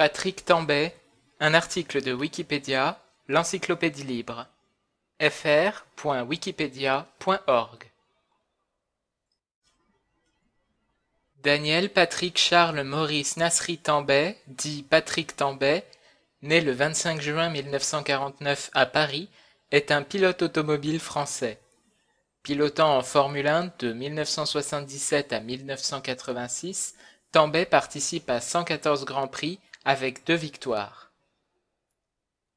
Patrick Tambay, un article de Wikipédia, l'encyclopédie libre. fr.wikipedia.org Daniel Patrick Charles Maurice Nasri Tambay, dit Patrick Tambay, né le 25 juin 1949 à Paris, est un pilote automobile français. Pilotant en Formule 1 de 1977 à 1986, Tambay participe à 114 Grands Prix avec deux victoires.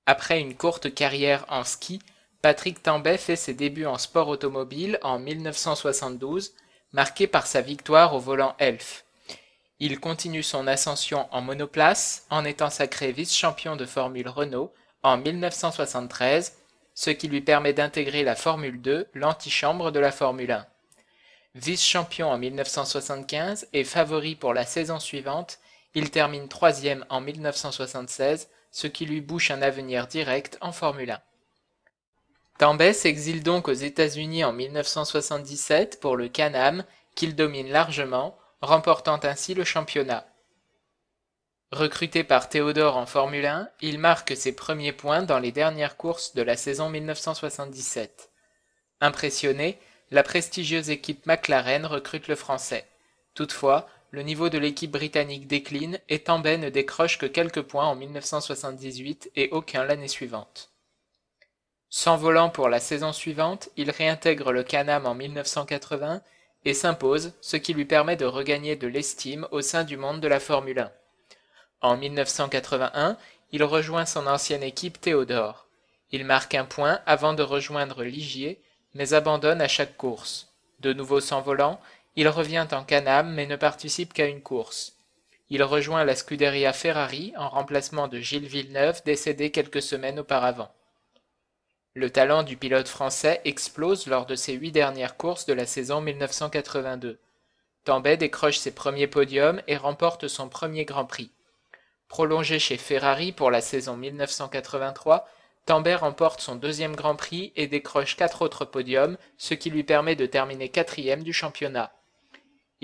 Après une courte carrière en ski, Patrick Tambay fait ses débuts en sport automobile en 1972, marqué par sa victoire au volant Elf. Il continue son ascension en monoplace en étant sacré vice-champion de Formule Renault en 1973, ce qui lui permet d'intégrer la Formule 2, l'antichambre de la Formule 1. Vice-champion en 1975 et favori pour la saison suivante il termine troisième en 1976, ce qui lui bouche un avenir direct en Formule 1. Tambay s'exile donc aux États-Unis en 1977 pour le Can-Am, qu'il domine largement, remportant ainsi le championnat. Recruté par Théodore en Formule 1, il marque ses premiers points dans les dernières courses de la saison 1977. Impressionné, la prestigieuse équipe McLaren recrute le Français. Toutefois, le niveau de l'équipe britannique décline et Tambay ne décroche que quelques points en 1978 et aucun l'année suivante. S'envolant pour la saison suivante, il réintègre le Canam en 1980 et s'impose, ce qui lui permet de regagner de l'estime au sein du monde de la Formule 1. En 1981, il rejoint son ancienne équipe Théodore. Il marque un point avant de rejoindre Ligier, mais abandonne à chaque course. De nouveau s'envolant, il revient en Canam mais ne participe qu'à une course. Il rejoint la Scuderia Ferrari en remplacement de Gilles Villeneuve décédé quelques semaines auparavant. Le talent du pilote français explose lors de ses huit dernières courses de la saison 1982. Tambay décroche ses premiers podiums et remporte son premier Grand Prix. Prolongé chez Ferrari pour la saison 1983, Tambay remporte son deuxième Grand Prix et décroche quatre autres podiums, ce qui lui permet de terminer quatrième du championnat.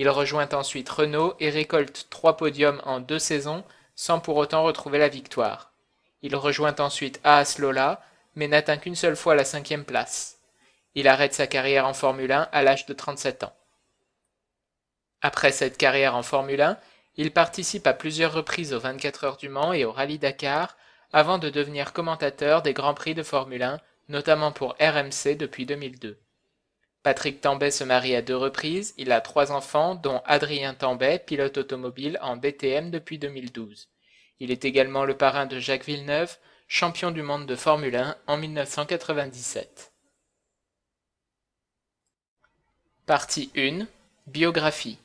Il rejoint ensuite Renault et récolte trois podiums en deux saisons sans pour autant retrouver la victoire. Il rejoint ensuite Haas Lola mais n'atteint qu'une seule fois la cinquième place. Il arrête sa carrière en Formule 1 à l'âge de 37 ans. Après cette carrière en Formule 1, il participe à plusieurs reprises aux 24 heures du Mans et au Rallye Dakar avant de devenir commentateur des Grands Prix de Formule 1, notamment pour RMC depuis 2002. Patrick Tambay se marie à deux reprises, il a trois enfants dont Adrien Tambay, pilote automobile en BTM depuis 2012. Il est également le parrain de Jacques Villeneuve, champion du monde de Formule 1 en 1997. Partie 1 Biographie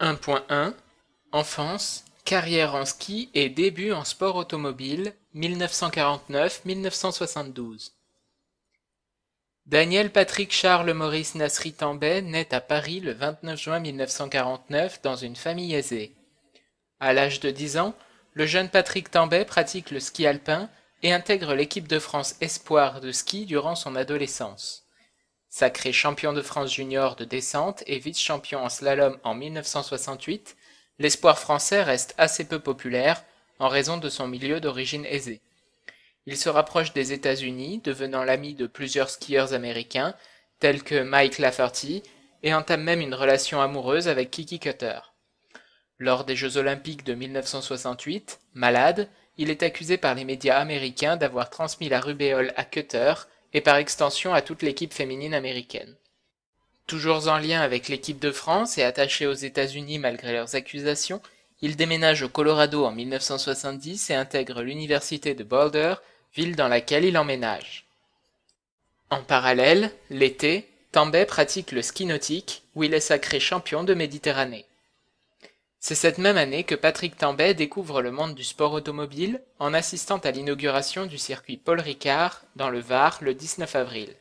1.1 Enfance, carrière en ski et début en sport automobile 1949-1972 Daniel Patrick Charles Maurice Nasri Tambay naît à Paris le 29 juin 1949 dans une famille aisée. À l'âge de 10 ans, le jeune Patrick Tambay pratique le ski alpin et intègre l'équipe de France Espoir de ski durant son adolescence. Sacré champion de France junior de descente et vice-champion en slalom en 1968, l'espoir français reste assez peu populaire en raison de son milieu d'origine aisée. Il se rapproche des États-Unis, devenant l'ami de plusieurs skieurs américains, tels que Mike Lafferty, et entame même une relation amoureuse avec Kiki Cutter. Lors des Jeux olympiques de 1968, malade, il est accusé par les médias américains d'avoir transmis la rubéole à Cutter et par extension à toute l'équipe féminine américaine. Toujours en lien avec l'équipe de France et attaché aux États-Unis malgré leurs accusations, il déménage au Colorado en 1970 et intègre l'université de Boulder ville dans laquelle il emménage. En parallèle, l'été, Tambay pratique le ski nautique où il est sacré champion de Méditerranée. C'est cette même année que Patrick Tambay découvre le monde du sport automobile en assistant à l'inauguration du circuit Paul Ricard dans le Var le 19 avril.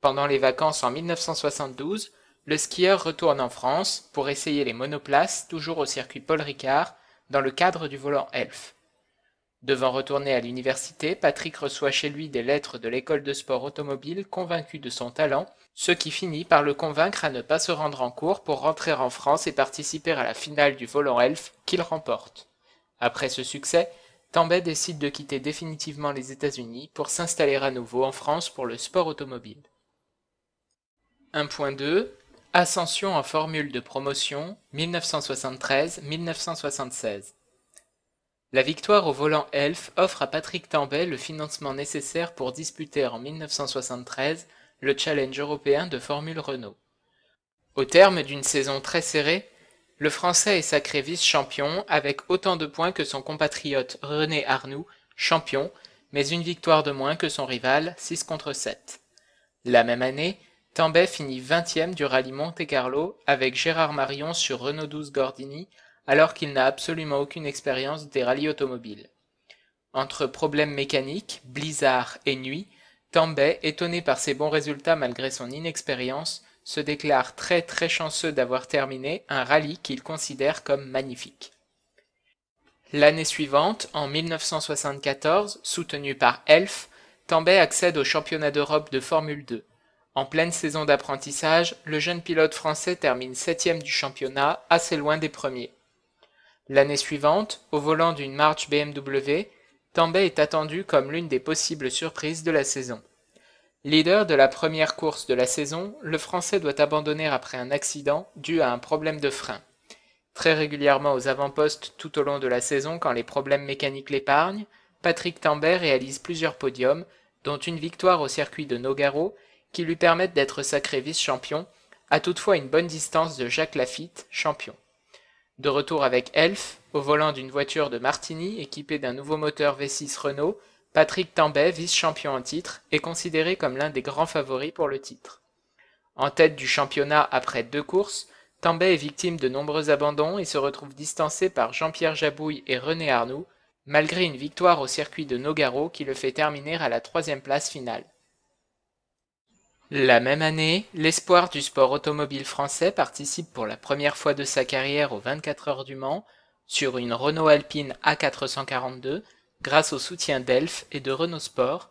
Pendant les vacances en 1972, le skieur retourne en France pour essayer les monoplaces toujours au circuit Paul Ricard dans le cadre du volant Elf. Devant retourner à l'université, Patrick reçoit chez lui des lettres de l'école de sport automobile convaincu de son talent, ce qui finit par le convaincre à ne pas se rendre en cours pour rentrer en France et participer à la finale du volant elf qu'il remporte. Après ce succès, Tambay décide de quitter définitivement les États-Unis pour s'installer à nouveau en France pour le sport automobile. 1.2 Ascension en formule de promotion 1973-1976 la victoire au volant Elf offre à Patrick Tambay le financement nécessaire pour disputer en 1973 le Challenge européen de Formule Renault. Au terme d'une saison très serrée, le Français est sacré vice-champion avec autant de points que son compatriote René Arnoux, champion, mais une victoire de moins que son rival, 6 contre 7. La même année, Tambay finit 20e du rallye Monte-Carlo avec Gérard Marion sur Renault 12 Gordini alors qu'il n'a absolument aucune expérience des rallyes automobiles. Entre problèmes mécaniques, blizzard et nuit, Tambay, étonné par ses bons résultats malgré son inexpérience, se déclare très très chanceux d'avoir terminé un rallye qu'il considère comme magnifique. L'année suivante, en 1974, soutenu par Elf, Tambay accède au championnat d'Europe de Formule 2. En pleine saison d'apprentissage, le jeune pilote français termine septième du championnat, assez loin des premiers. L'année suivante, au volant d'une March BMW, Tambay est attendu comme l'une des possibles surprises de la saison. Leader de la première course de la saison, le Français doit abandonner après un accident dû à un problème de frein. Très régulièrement aux avant-postes tout au long de la saison quand les problèmes mécaniques l'épargnent, Patrick Tambay réalise plusieurs podiums, dont une victoire au circuit de Nogaro, qui lui permettent d'être sacré vice-champion, à toutefois une bonne distance de Jacques Lafitte, champion. De retour avec Elf, au volant d'une voiture de Martini équipée d'un nouveau moteur V6 Renault, Patrick Tambay, vice-champion en titre, est considéré comme l'un des grands favoris pour le titre. En tête du championnat après deux courses, Tambay est victime de nombreux abandons et se retrouve distancé par Jean-Pierre Jabouille et René Arnoux, malgré une victoire au circuit de Nogaro qui le fait terminer à la troisième place finale. La même année, l'espoir du sport automobile français participe pour la première fois de sa carrière aux 24 heures du Mans sur une Renault Alpine A442 grâce au soutien d'Elf et de Renault Sport,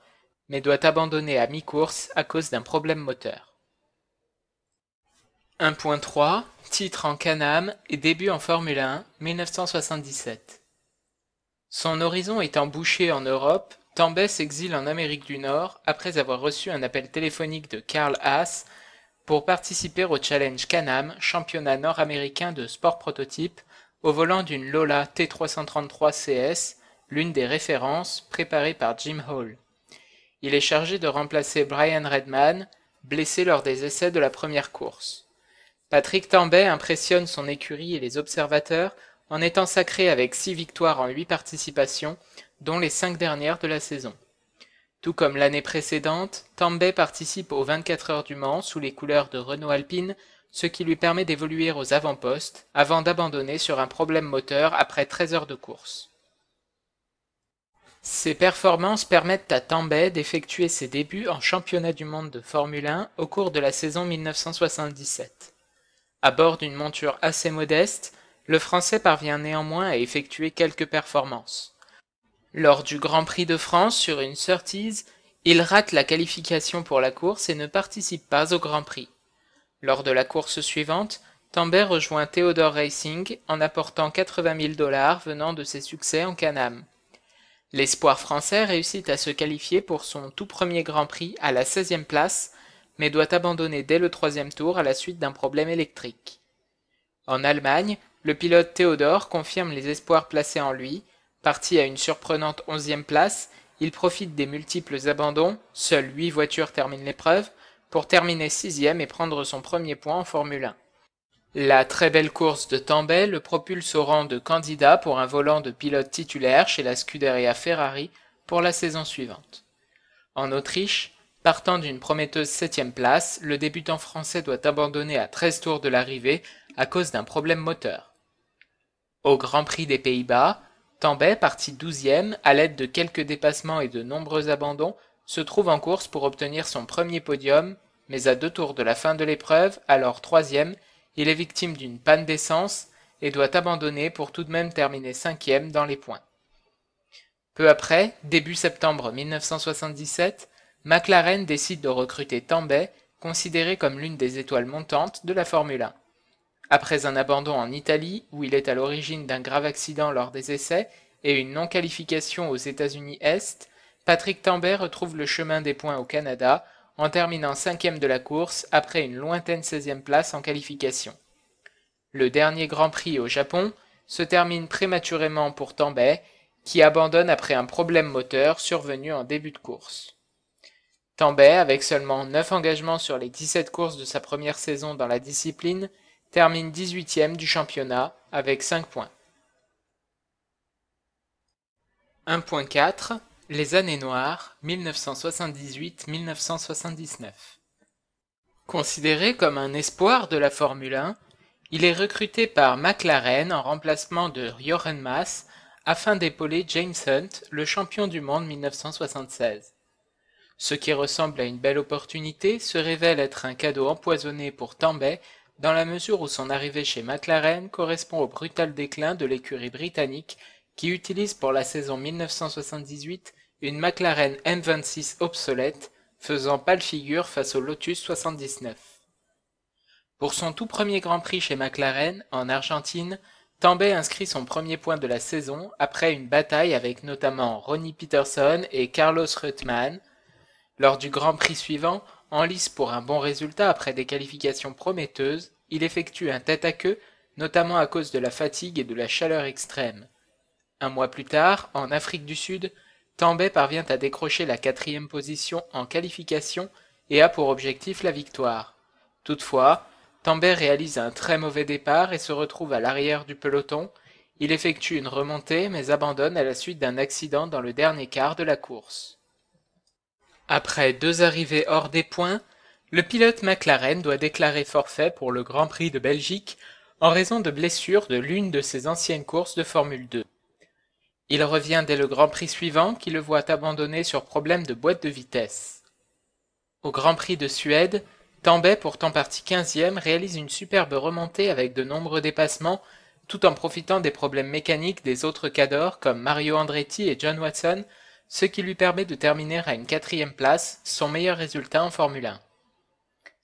mais doit abandonner à mi-course à cause d'un problème moteur. 1.3 Titre en Can-Am et début en Formule 1 1977. Son horizon étant bouché en Europe, Tambay s'exile en Amérique du Nord après avoir reçu un appel téléphonique de Carl Haas pour participer au Challenge Canam, championnat nord-américain de sport prototype, au volant d'une Lola T333 CS, l'une des références préparée par Jim Hall. Il est chargé de remplacer Brian Redman, blessé lors des essais de la première course. Patrick Tambay impressionne son écurie et les observateurs en étant sacré avec six victoires en huit participations dont les cinq dernières de la saison. Tout comme l'année précédente, Tambay participe aux 24 heures du Mans sous les couleurs de Renault Alpine, ce qui lui permet d'évoluer aux avant-postes avant, d'abandonner sur un problème moteur après 13 heures de course. Ces performances permettent à Tambay d'effectuer ses débuts en championnat du monde de Formule 1 au cours de la saison 1977. À bord d'une monture assez modeste, le Français parvient néanmoins à effectuer quelques performances. Lors du Grand Prix de France sur une surtease, il rate la qualification pour la course et ne participe pas au Grand Prix. Lors de la course suivante, Tambay rejoint Theodore Racing en apportant 80 000 dollars venant de ses succès en Canam. L'espoir français réussit à se qualifier pour son tout premier Grand Prix à la 16e place, mais doit abandonner dès le troisième tour à la suite d'un problème électrique. En Allemagne, le pilote Theodore confirme les espoirs placés en lui Parti à une surprenante 11e place, il profite des multiples abandons, seules 8 voitures terminent l'épreuve, pour terminer 6e et prendre son premier point en Formule 1. La très belle course de Tambay le propulse au rang de candidat pour un volant de pilote titulaire chez la Scuderia Ferrari pour la saison suivante. En Autriche, partant d'une prometteuse 7 place, le débutant français doit abandonner à 13 tours de l'arrivée à cause d'un problème moteur. Au Grand Prix des Pays-Bas, Tambay, parti douzième, à l'aide de quelques dépassements et de nombreux abandons, se trouve en course pour obtenir son premier podium, mais à deux tours de la fin de l'épreuve, alors troisième, il est victime d'une panne d'essence et doit abandonner pour tout de même terminer cinquième dans les points. Peu après, début septembre 1977, McLaren décide de recruter Tambay, considéré comme l'une des étoiles montantes de la Formule 1. Après un abandon en Italie, où il est à l'origine d'un grave accident lors des essais et une non-qualification aux États-Unis-Est, Patrick Tambay retrouve le chemin des points au Canada en terminant cinquième de la course après une lointaine 16e place en qualification. Le dernier Grand Prix au Japon se termine prématurément pour Tambay, qui abandonne après un problème moteur survenu en début de course. Tambay, avec seulement 9 engagements sur les 17 courses de sa première saison dans la discipline, termine 18e du championnat avec 5 points. 1.4 Les années noires 1978-1979 Considéré comme un espoir de la Formule 1, il est recruté par McLaren en remplacement de Jochen Mass afin d'épauler James Hunt, le champion du monde 1976. Ce qui ressemble à une belle opportunité se révèle être un cadeau empoisonné pour Tambay dans la mesure où son arrivée chez McLaren correspond au brutal déclin de l'écurie britannique qui utilise pour la saison 1978 une McLaren M26 obsolète, faisant pâle figure face au Lotus 79. Pour son tout premier Grand Prix chez McLaren, en Argentine, Tambay inscrit son premier point de la saison après une bataille avec notamment Ronnie Peterson et Carlos Reutemann. Lors du Grand Prix suivant, en lice pour un bon résultat après des qualifications prometteuses, il effectue un tête à queue, notamment à cause de la fatigue et de la chaleur extrême. Un mois plus tard, en Afrique du Sud, Tambay parvient à décrocher la quatrième position en qualification et a pour objectif la victoire. Toutefois, Tambay réalise un très mauvais départ et se retrouve à l'arrière du peloton. Il effectue une remontée mais abandonne à la suite d'un accident dans le dernier quart de la course. Après deux arrivées hors des points, le pilote McLaren doit déclarer forfait pour le Grand Prix de Belgique en raison de blessures de l'une de ses anciennes courses de Formule 2. Il revient dès le Grand Prix suivant qui le voit abandonné sur problème de boîte de vitesse. Au Grand Prix de Suède, Tambay, pourtant parti 15e, réalise une superbe remontée avec de nombreux dépassements tout en profitant des problèmes mécaniques des autres cadors comme Mario Andretti et John Watson ce qui lui permet de terminer à une quatrième place, son meilleur résultat en Formule 1.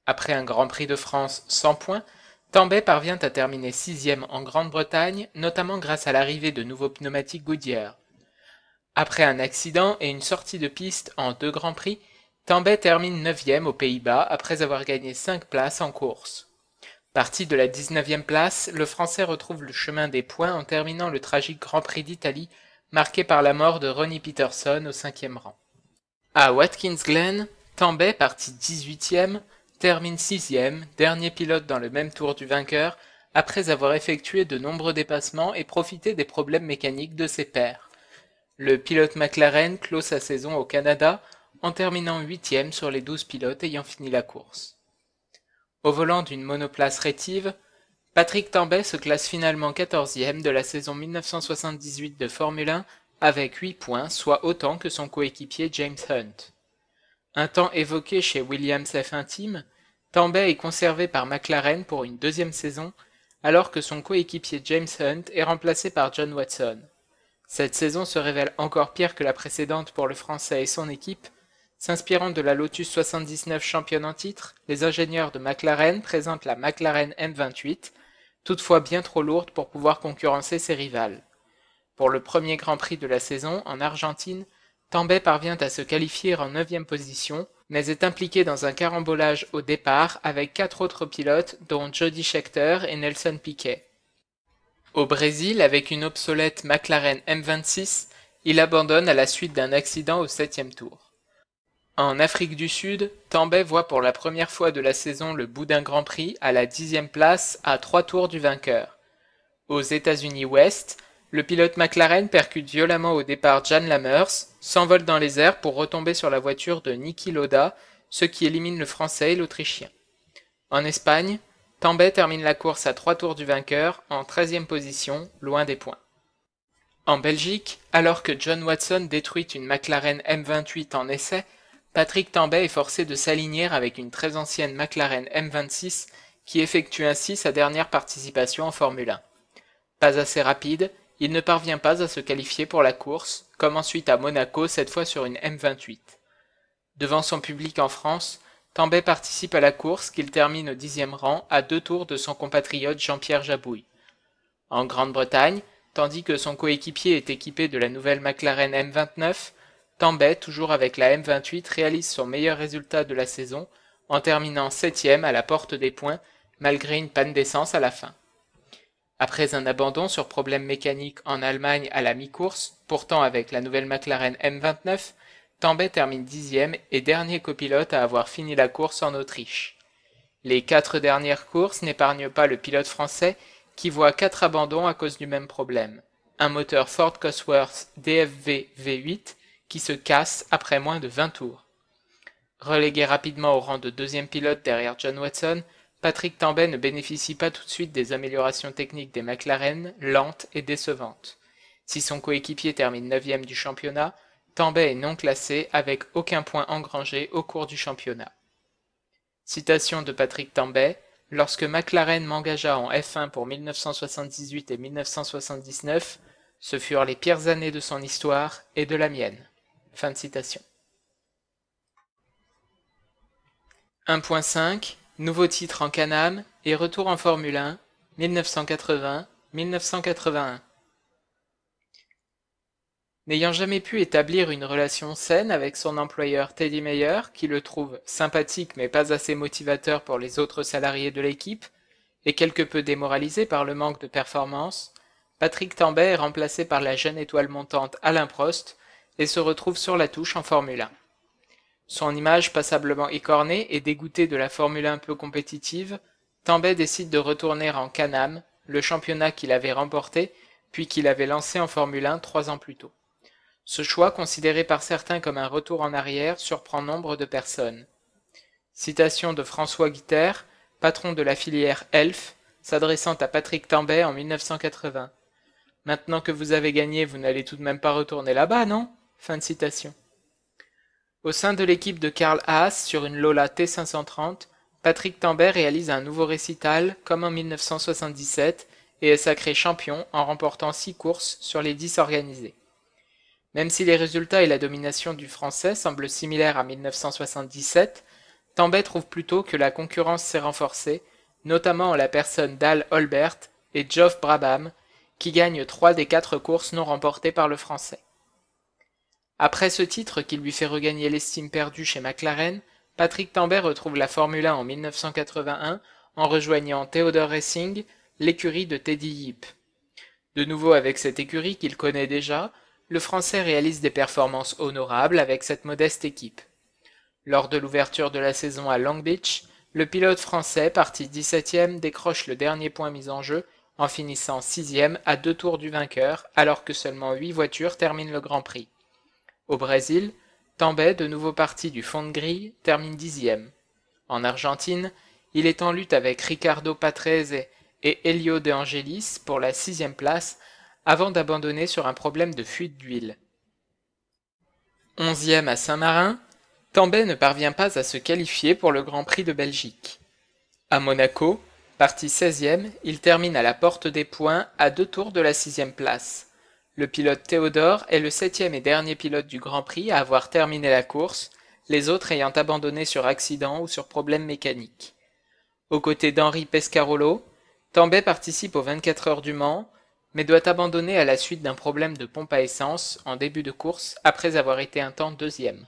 Après un Grand Prix de France sans points, Tambay parvient à terminer sixième en Grande-Bretagne, notamment grâce à l'arrivée de nouveaux pneumatiques Goodyear. Après un accident et une sortie de piste en deux Grands Prix, Tambay termine neuvième aux Pays-Bas après avoir gagné cinq places en course. Parti de la 19e place, le Français retrouve le chemin des points en terminant le tragique Grand Prix d'Italie marqué par la mort de Ronnie Peterson au cinquième rang. À Watkins Glen, Tambay parti 18e, termine 6e, dernier pilote dans le même tour du vainqueur, après avoir effectué de nombreux dépassements et profité des problèmes mécaniques de ses pairs. Le pilote McLaren clôt sa saison au Canada en terminant 8e sur les 12 pilotes ayant fini la course. Au volant d'une monoplace rétive, Patrick Tambay se classe finalement 14e de la saison 1978 de Formule 1 avec 8 points, soit autant que son coéquipier James Hunt. Un temps évoqué chez Williams F1 Team, Tambay est conservé par McLaren pour une deuxième saison, alors que son coéquipier James Hunt est remplacé par John Watson. Cette saison se révèle encore pire que la précédente pour le Français et son équipe. S'inspirant de la Lotus 79 championne en titre, les ingénieurs de McLaren présentent la McLaren M28 toutefois bien trop lourde pour pouvoir concurrencer ses rivales. Pour le premier Grand Prix de la saison, en Argentine, Tambay parvient à se qualifier en 9 position, mais est impliqué dans un carambolage au départ avec quatre autres pilotes, dont Jody Scheckter et Nelson Piquet. Au Brésil, avec une obsolète McLaren M26, il abandonne à la suite d'un accident au septième tour. En Afrique du Sud, Tambay voit pour la première fois de la saison le bout d'un Grand Prix à la dixième place à trois tours du vainqueur. Aux États-Unis-Ouest, le pilote McLaren percute violemment au départ Jan Lammers, s'envole dans les airs pour retomber sur la voiture de Niki Loda, ce qui élimine le Français et l'Autrichien. En Espagne, Tambay termine la course à trois tours du vainqueur en treizième position, loin des points. En Belgique, alors que John Watson détruit une McLaren M28 en essai, Patrick Tambay est forcé de s'aligner avec une très ancienne McLaren M26 qui effectue ainsi sa dernière participation en Formule 1. Pas assez rapide, il ne parvient pas à se qualifier pour la course, comme ensuite à Monaco, cette fois sur une M28. Devant son public en France, Tambay participe à la course qu'il termine au dixième rang à deux tours de son compatriote Jean-Pierre Jabouille. En Grande-Bretagne, tandis que son coéquipier est équipé de la nouvelle McLaren M29, Tambay, toujours avec la M28, réalise son meilleur résultat de la saison en terminant septième à la porte des points malgré une panne d'essence à la fin. Après un abandon sur problème mécanique en Allemagne à la mi-course, pourtant avec la nouvelle McLaren M29, Tambay termine dixième et dernier copilote à avoir fini la course en Autriche. Les quatre dernières courses n'épargnent pas le pilote français qui voit quatre abandons à cause du même problème. Un moteur Ford Cosworth DFV V8 qui se casse après moins de 20 tours. Relégué rapidement au rang de deuxième pilote derrière John Watson, Patrick Tambay ne bénéficie pas tout de suite des améliorations techniques des McLaren, lentes et décevantes. Si son coéquipier termine 9 du championnat, Tambay est non classé avec aucun point engrangé au cours du championnat. Citation de Patrick Tambay Lorsque McLaren m'engagea en F1 pour 1978 et 1979, ce furent les pires années de son histoire et de la mienne. Fin de citation. 1.5 Nouveau titre en Canam et retour en Formule 1 1980-1981. N'ayant jamais pu établir une relation saine avec son employeur Teddy Mayer, qui le trouve sympathique mais pas assez motivateur pour les autres salariés de l'équipe, et quelque peu démoralisé par le manque de performance, Patrick Tambay est remplacé par la jeune étoile montante Alain Prost, et se retrouve sur la touche en Formule 1. Son image passablement écornée et dégoûtée de la Formule 1 peu compétitive, Tambay décide de retourner en CANAM, le championnat qu'il avait remporté puis qu'il avait lancé en Formule 1 trois ans plus tôt. Ce choix, considéré par certains comme un retour en arrière, surprend nombre de personnes. Citation de François Guiter, patron de la filière ELF, s'adressant à Patrick Tambay en 1980. Maintenant que vous avez gagné, vous n'allez tout de même pas retourner là-bas, non Fin de citation. Au sein de l'équipe de Karl Haas sur une Lola T530, Patrick Tambay réalise un nouveau récital comme en 1977 et est sacré champion en remportant 6 courses sur les 10 organisées. Même si les résultats et la domination du français semblent similaires à 1977, Tambay trouve plutôt que la concurrence s'est renforcée, notamment en la personne d'Al Holbert et Geoff Brabham, qui gagnent 3 des 4 courses non remportées par le français. Après ce titre qui lui fait regagner l'estime perdue chez McLaren, Patrick Tambay retrouve la Formule 1 en 1981 en rejoignant Theodore Racing, l'écurie de Teddy Yip. De nouveau avec cette écurie qu'il connaît déjà, le Français réalise des performances honorables avec cette modeste équipe. Lors de l'ouverture de la saison à Long Beach, le pilote français, parti 17e, décroche le dernier point mis en jeu en finissant 6e à deux tours du vainqueur alors que seulement 8 voitures terminent le Grand Prix. Au Brésil, Tambay, de nouveau parti du fond de grille, termine dixième. En Argentine, il est en lutte avec Ricardo Patrese et Helio De Angelis pour la sixième place avant d'abandonner sur un problème de fuite d'huile. Onzième à Saint-Marin, Tambay ne parvient pas à se qualifier pour le Grand Prix de Belgique. À Monaco, parti 16e, il termine à la porte des points à deux tours de la sixième place. Le pilote Théodore est le septième et dernier pilote du Grand Prix à avoir terminé la course, les autres ayant abandonné sur accident ou sur problème mécanique. Aux côtés d'Henri Pescarolo, Tambay participe aux 24 heures du Mans, mais doit abandonner à la suite d'un problème de pompe à essence en début de course après avoir été un temps deuxième.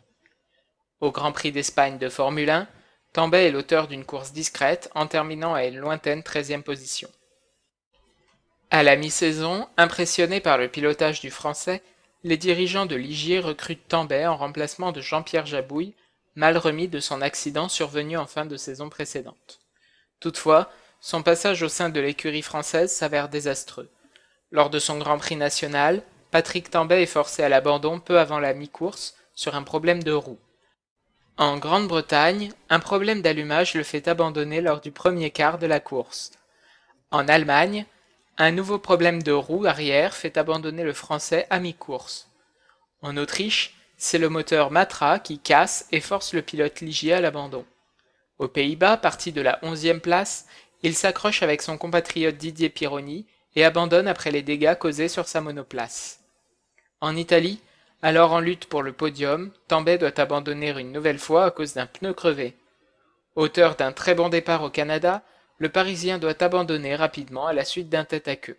Au Grand Prix d'Espagne de Formule 1, Tambay est l'auteur d'une course discrète en terminant à une lointaine 13e position. À la mi-saison, impressionnés par le pilotage du Français, les dirigeants de Ligier recrutent Tambay en remplacement de Jean-Pierre Jabouille, mal remis de son accident survenu en fin de saison précédente. Toutefois, son passage au sein de l'écurie française s'avère désastreux. Lors de son Grand Prix national, Patrick Tambay est forcé à l'abandon peu avant la mi-course sur un problème de roue. En Grande-Bretagne, un problème d'allumage le fait abandonner lors du premier quart de la course. En Allemagne, un nouveau problème de roue arrière fait abandonner le Français à mi-course. En Autriche, c'est le moteur Matra qui casse et force le pilote Ligier à l'abandon. Aux Pays-Bas, parti de la 11e place, il s'accroche avec son compatriote Didier Pironi et abandonne après les dégâts causés sur sa monoplace. En Italie, alors en lutte pour le podium, Tambay doit abandonner une nouvelle fois à cause d'un pneu crevé. Auteur d'un très bon départ au Canada, le Parisien doit abandonner rapidement à la suite d'un tête à queue.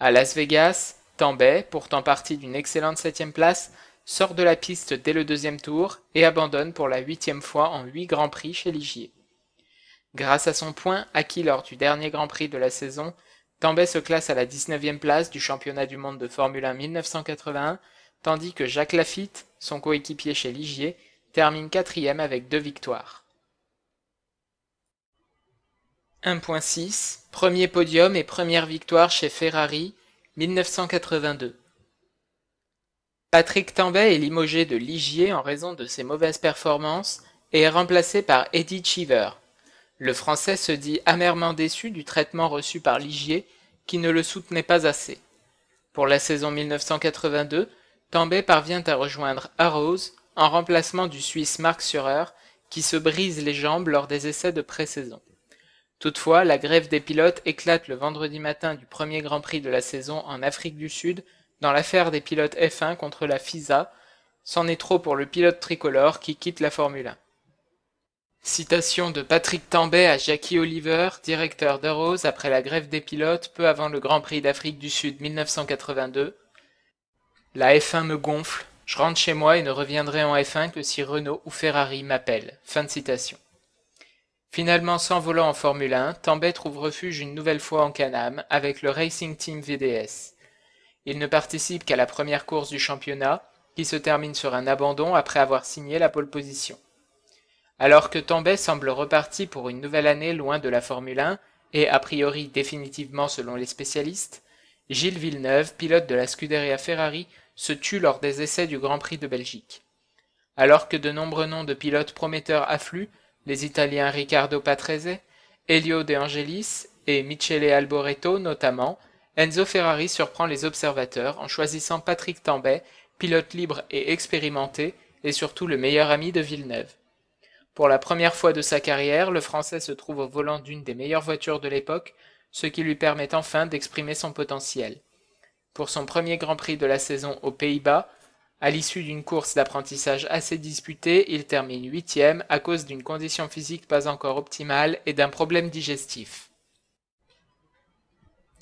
À Las Vegas, Tambay, pourtant parti d'une excellente septième place, sort de la piste dès le deuxième tour et abandonne pour la huitième fois en huit grands prix chez Ligier. Grâce à son point acquis lors du dernier Grand Prix de la saison, Tambay se classe à la 19e place du championnat du monde de Formule 1 1981, tandis que Jacques Lafitte, son coéquipier chez Ligier, termine quatrième avec deux victoires. 1.6, premier podium et première victoire chez Ferrari, 1982. Patrick Tambay est limogé de Ligier en raison de ses mauvaises performances et est remplacé par Eddie Cheever. Le Français se dit amèrement déçu du traitement reçu par Ligier qui ne le soutenait pas assez. Pour la saison 1982, Tambay parvient à rejoindre Arrows en remplacement du Suisse Mark Surer qui se brise les jambes lors des essais de pré-saison. Toutefois, la grève des pilotes éclate le vendredi matin du premier Grand Prix de la saison en Afrique du Sud dans l'affaire des pilotes F1 contre la FISA. C'en est trop pour le pilote tricolore qui quitte la Formule 1. Citation de Patrick Tambay à Jackie Oliver, directeur Rose après la grève des pilotes peu avant le Grand Prix d'Afrique du Sud 1982. La F1 me gonfle, je rentre chez moi et ne reviendrai en F1 que si Renault ou Ferrari m'appellent. Fin de citation. Finalement s'envolant en Formule 1, Tambay trouve refuge une nouvelle fois en Canam avec le Racing Team VDS. Il ne participe qu'à la première course du championnat, qui se termine sur un abandon après avoir signé la pole position. Alors que Tambay semble reparti pour une nouvelle année loin de la Formule 1, et a priori définitivement selon les spécialistes, Gilles Villeneuve, pilote de la Scuderia Ferrari, se tue lors des essais du Grand Prix de Belgique. Alors que de nombreux noms de pilotes prometteurs affluent, les Italiens Riccardo Patrese, Elio De Angelis et Michele Alboreto notamment, Enzo Ferrari surprend les observateurs en choisissant Patrick Tambay, pilote libre et expérimenté, et surtout le meilleur ami de Villeneuve. Pour la première fois de sa carrière, le Français se trouve au volant d'une des meilleures voitures de l'époque, ce qui lui permet enfin d'exprimer son potentiel. Pour son premier Grand Prix de la saison aux Pays-Bas, à l'issue d'une course d'apprentissage assez disputée, il termine huitième à cause d'une condition physique pas encore optimale et d'un problème digestif.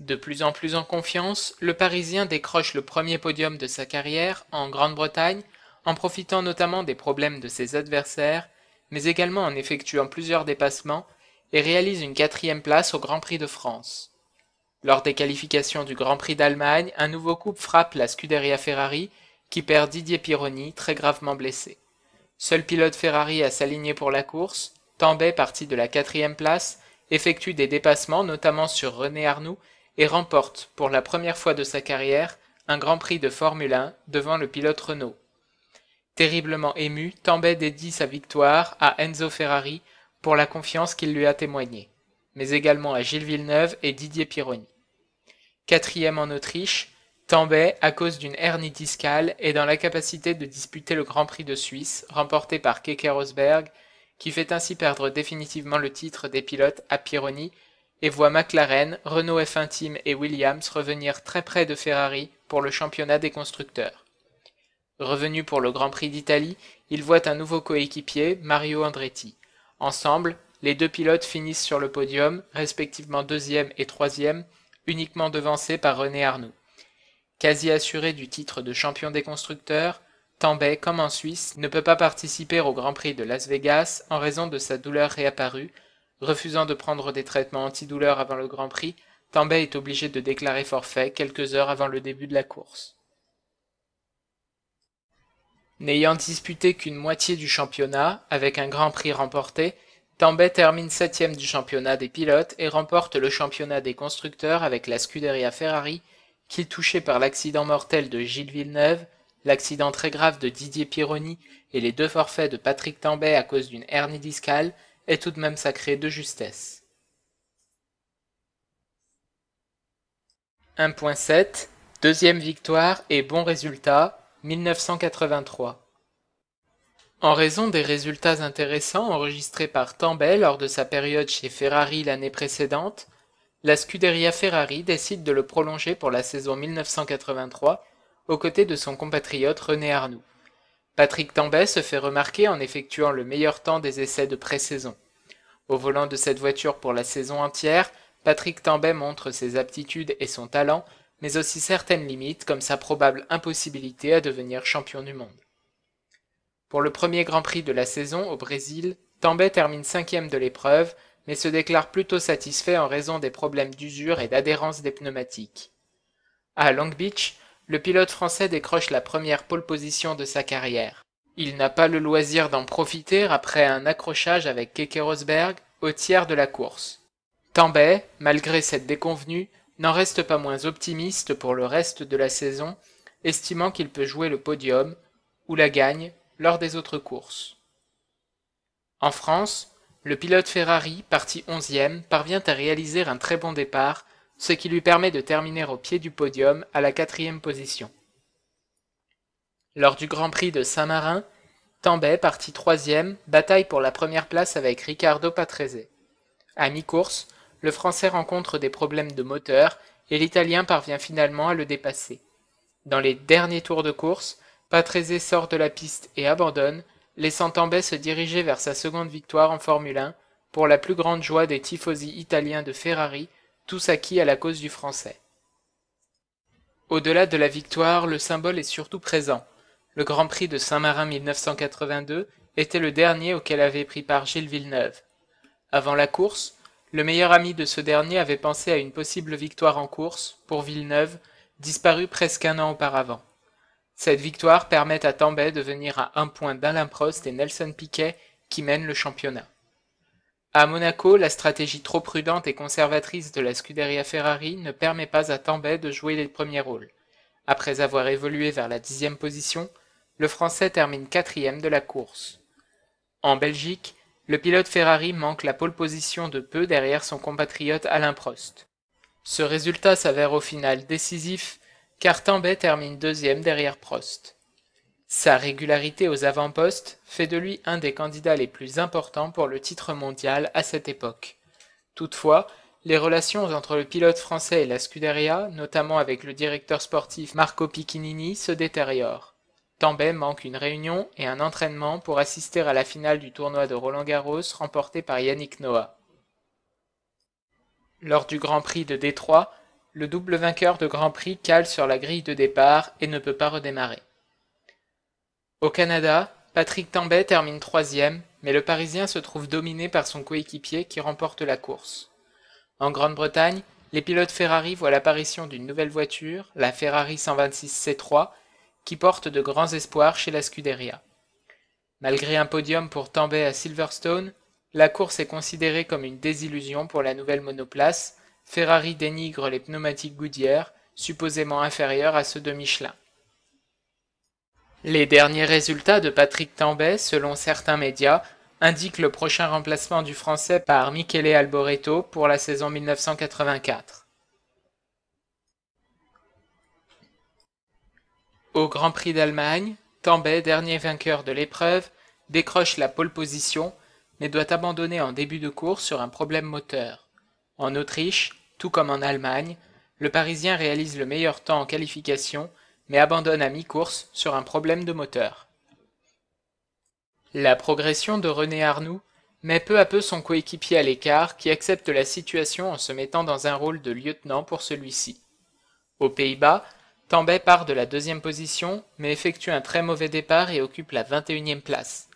De plus en plus en confiance, le Parisien décroche le premier podium de sa carrière en Grande-Bretagne, en profitant notamment des problèmes de ses adversaires, mais également en effectuant plusieurs dépassements, et réalise une quatrième place au Grand Prix de France. Lors des qualifications du Grand Prix d'Allemagne, un nouveau coup frappe la Scuderia Ferrari qui perd Didier Pironi, très gravement blessé. Seul pilote Ferrari à s'aligner pour la course, Tambay, parti de la quatrième place, effectue des dépassements notamment sur René Arnoux et remporte, pour la première fois de sa carrière, un Grand Prix de Formule 1 devant le pilote Renault. Terriblement ému, Tambay dédie sa victoire à Enzo Ferrari pour la confiance qu'il lui a témoignée, mais également à Gilles Villeneuve et Didier Pironi. Quatrième en Autriche, Tambay, à cause d'une hernie discale, est dans l'incapacité de disputer le Grand Prix de Suisse, remporté par Keke Rosberg, qui fait ainsi perdre définitivement le titre des pilotes à Pironi et voit McLaren, Renault F1 Team et Williams revenir très près de Ferrari pour le championnat des constructeurs. Revenu pour le Grand Prix d'Italie, il voit un nouveau coéquipier, Mario Andretti. Ensemble, les deux pilotes finissent sur le podium, respectivement deuxième et troisième, uniquement devancés par René Arnoux. Quasi assuré du titre de champion des constructeurs, Tambay, comme en Suisse, ne peut pas participer au Grand Prix de Las Vegas en raison de sa douleur réapparue. Refusant de prendre des traitements antidouleurs avant le Grand Prix, Tambay est obligé de déclarer forfait quelques heures avant le début de la course. N'ayant disputé qu'une moitié du championnat, avec un Grand Prix remporté, Tambay termine septième du championnat des pilotes et remporte le championnat des constructeurs avec la Scuderia Ferrari qu'il touché par l'accident mortel de Gilles Villeneuve, l'accident très grave de Didier Pironi et les deux forfaits de Patrick Tambay à cause d'une hernie discale, est tout de même sacré de justesse. 1.7 Deuxième victoire et bon résultat 1983. En raison des résultats intéressants enregistrés par Tambay lors de sa période chez Ferrari l'année précédente, la Scuderia Ferrari décide de le prolonger pour la saison 1983 aux côtés de son compatriote René Arnoux. Patrick Tambay se fait remarquer en effectuant le meilleur temps des essais de pré-saison. Au volant de cette voiture pour la saison entière, Patrick Tambay montre ses aptitudes et son talent, mais aussi certaines limites comme sa probable impossibilité à devenir champion du monde. Pour le premier Grand Prix de la saison au Brésil, Tambay termine cinquième de l'épreuve mais se déclare plutôt satisfait en raison des problèmes d'usure et d'adhérence des pneumatiques. À Long Beach, le pilote français décroche la première pole position de sa carrière. Il n'a pas le loisir d'en profiter après un accrochage avec Keke Rosberg au tiers de la course. Tambay, malgré cette déconvenue, n'en reste pas moins optimiste pour le reste de la saison, estimant qu'il peut jouer le podium ou la gagne lors des autres courses. En France, le pilote Ferrari, parti 11e, parvient à réaliser un très bon départ, ce qui lui permet de terminer au pied du podium à la quatrième position. Lors du Grand Prix de Saint-Marin, Tambay, parti 3e, bataille pour la première place avec Riccardo Patrese. A mi-course, le Français rencontre des problèmes de moteur et l'Italien parvient finalement à le dépasser. Dans les derniers tours de course, Patrese sort de la piste et abandonne, laissant Tambay se diriger vers sa seconde victoire en Formule 1, pour la plus grande joie des tifosi italiens de Ferrari, tous acquis à la cause du français. Au-delà de la victoire, le symbole est surtout présent. Le Grand Prix de Saint-Marin 1982 était le dernier auquel avait pris part Gilles Villeneuve. Avant la course, le meilleur ami de ce dernier avait pensé à une possible victoire en course, pour Villeneuve, disparu presque un an auparavant. Cette victoire permet à Tambay de venir à un point d'Alain Prost et Nelson Piquet qui mènent le championnat. À Monaco, la stratégie trop prudente et conservatrice de la Scuderia Ferrari ne permet pas à Tambay de jouer les premiers rôles. Après avoir évolué vers la dixième position, le Français termine quatrième de la course. En Belgique, le pilote Ferrari manque la pole position de peu derrière son compatriote Alain Prost. Ce résultat s'avère au final décisif Tambay termine deuxième derrière Prost. Sa régularité aux avant-postes fait de lui un des candidats les plus importants pour le titre mondial à cette époque. Toutefois, les relations entre le pilote français et la Scuderia, notamment avec le directeur sportif Marco Piccinini, se détériorent. Tambay manque une réunion et un entraînement pour assister à la finale du tournoi de Roland Garros remporté par Yannick Noah. Lors du Grand Prix de Détroit, le double vainqueur de Grand Prix cale sur la grille de départ et ne peut pas redémarrer. Au Canada, Patrick Tambay termine troisième, mais le Parisien se trouve dominé par son coéquipier qui remporte la course. En Grande-Bretagne, les pilotes Ferrari voient l'apparition d'une nouvelle voiture, la Ferrari 126 C3, qui porte de grands espoirs chez la Scuderia. Malgré un podium pour Tambay à Silverstone, la course est considérée comme une désillusion pour la nouvelle monoplace, Ferrari dénigre les pneumatiques Goodyear, supposément inférieurs à ceux de Michelin. Les derniers résultats de Patrick Tambay, selon certains médias, indiquent le prochain remplacement du français par Michele Alboreto pour la saison 1984. Au Grand Prix d'Allemagne, Tambay, dernier vainqueur de l'épreuve, décroche la pole position, mais doit abandonner en début de course sur un problème moteur. En Autriche, tout comme en Allemagne, le Parisien réalise le meilleur temps en qualification, mais abandonne à mi-course sur un problème de moteur. La progression de René Arnoux met peu à peu son coéquipier à l'écart qui accepte la situation en se mettant dans un rôle de lieutenant pour celui-ci. Aux Pays-Bas, Tambay part de la deuxième position mais effectue un très mauvais départ et occupe la 21e place.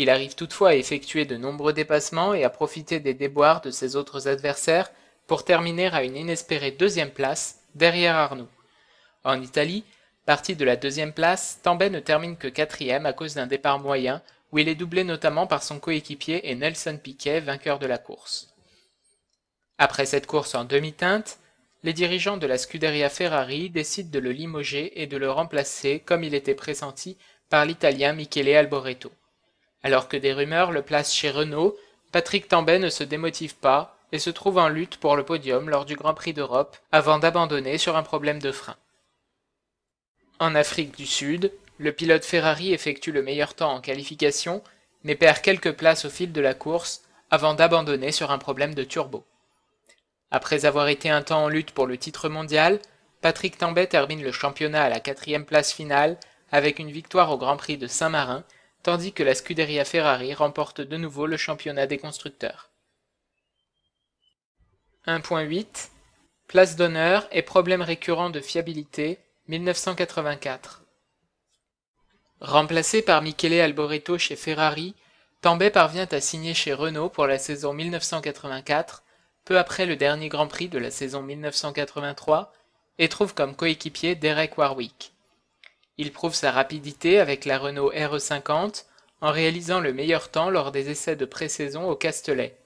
Il arrive toutefois à effectuer de nombreux dépassements et à profiter des déboires de ses autres adversaires pour terminer à une inespérée deuxième place derrière Arnoux. En Italie, parti de la deuxième place, Tambay ne termine que quatrième à cause d'un départ moyen où il est doublé notamment par son coéquipier et Nelson Piquet, vainqueur de la course. Après cette course en demi-teinte, les dirigeants de la Scuderia Ferrari décident de le limoger et de le remplacer, comme il était pressenti, par l'Italien Michele Alboreto. Alors que des rumeurs le placent chez Renault, Patrick Tambay ne se démotive pas et se trouve en lutte pour le podium lors du Grand Prix d'Europe avant d'abandonner sur un problème de frein. En Afrique du Sud, le pilote Ferrari effectue le meilleur temps en qualification mais perd quelques places au fil de la course avant d'abandonner sur un problème de turbo. Après avoir été un temps en lutte pour le titre mondial, Patrick Tambay termine le championnat à la quatrième place finale avec une victoire au Grand Prix de Saint-Marin tandis que la Scuderia Ferrari remporte de nouveau le championnat des constructeurs. 1.8 Place d'honneur et problème récurrent de fiabilité 1984. Remplacé par Michele Alboreto chez Ferrari, Tambay parvient à signer chez Renault pour la saison 1984, peu après le dernier Grand Prix de la saison 1983, et trouve comme coéquipier Derek Warwick. Il prouve sa rapidité avec la Renault RE50 en réalisant le meilleur temps lors des essais de pré-saison au Castellet.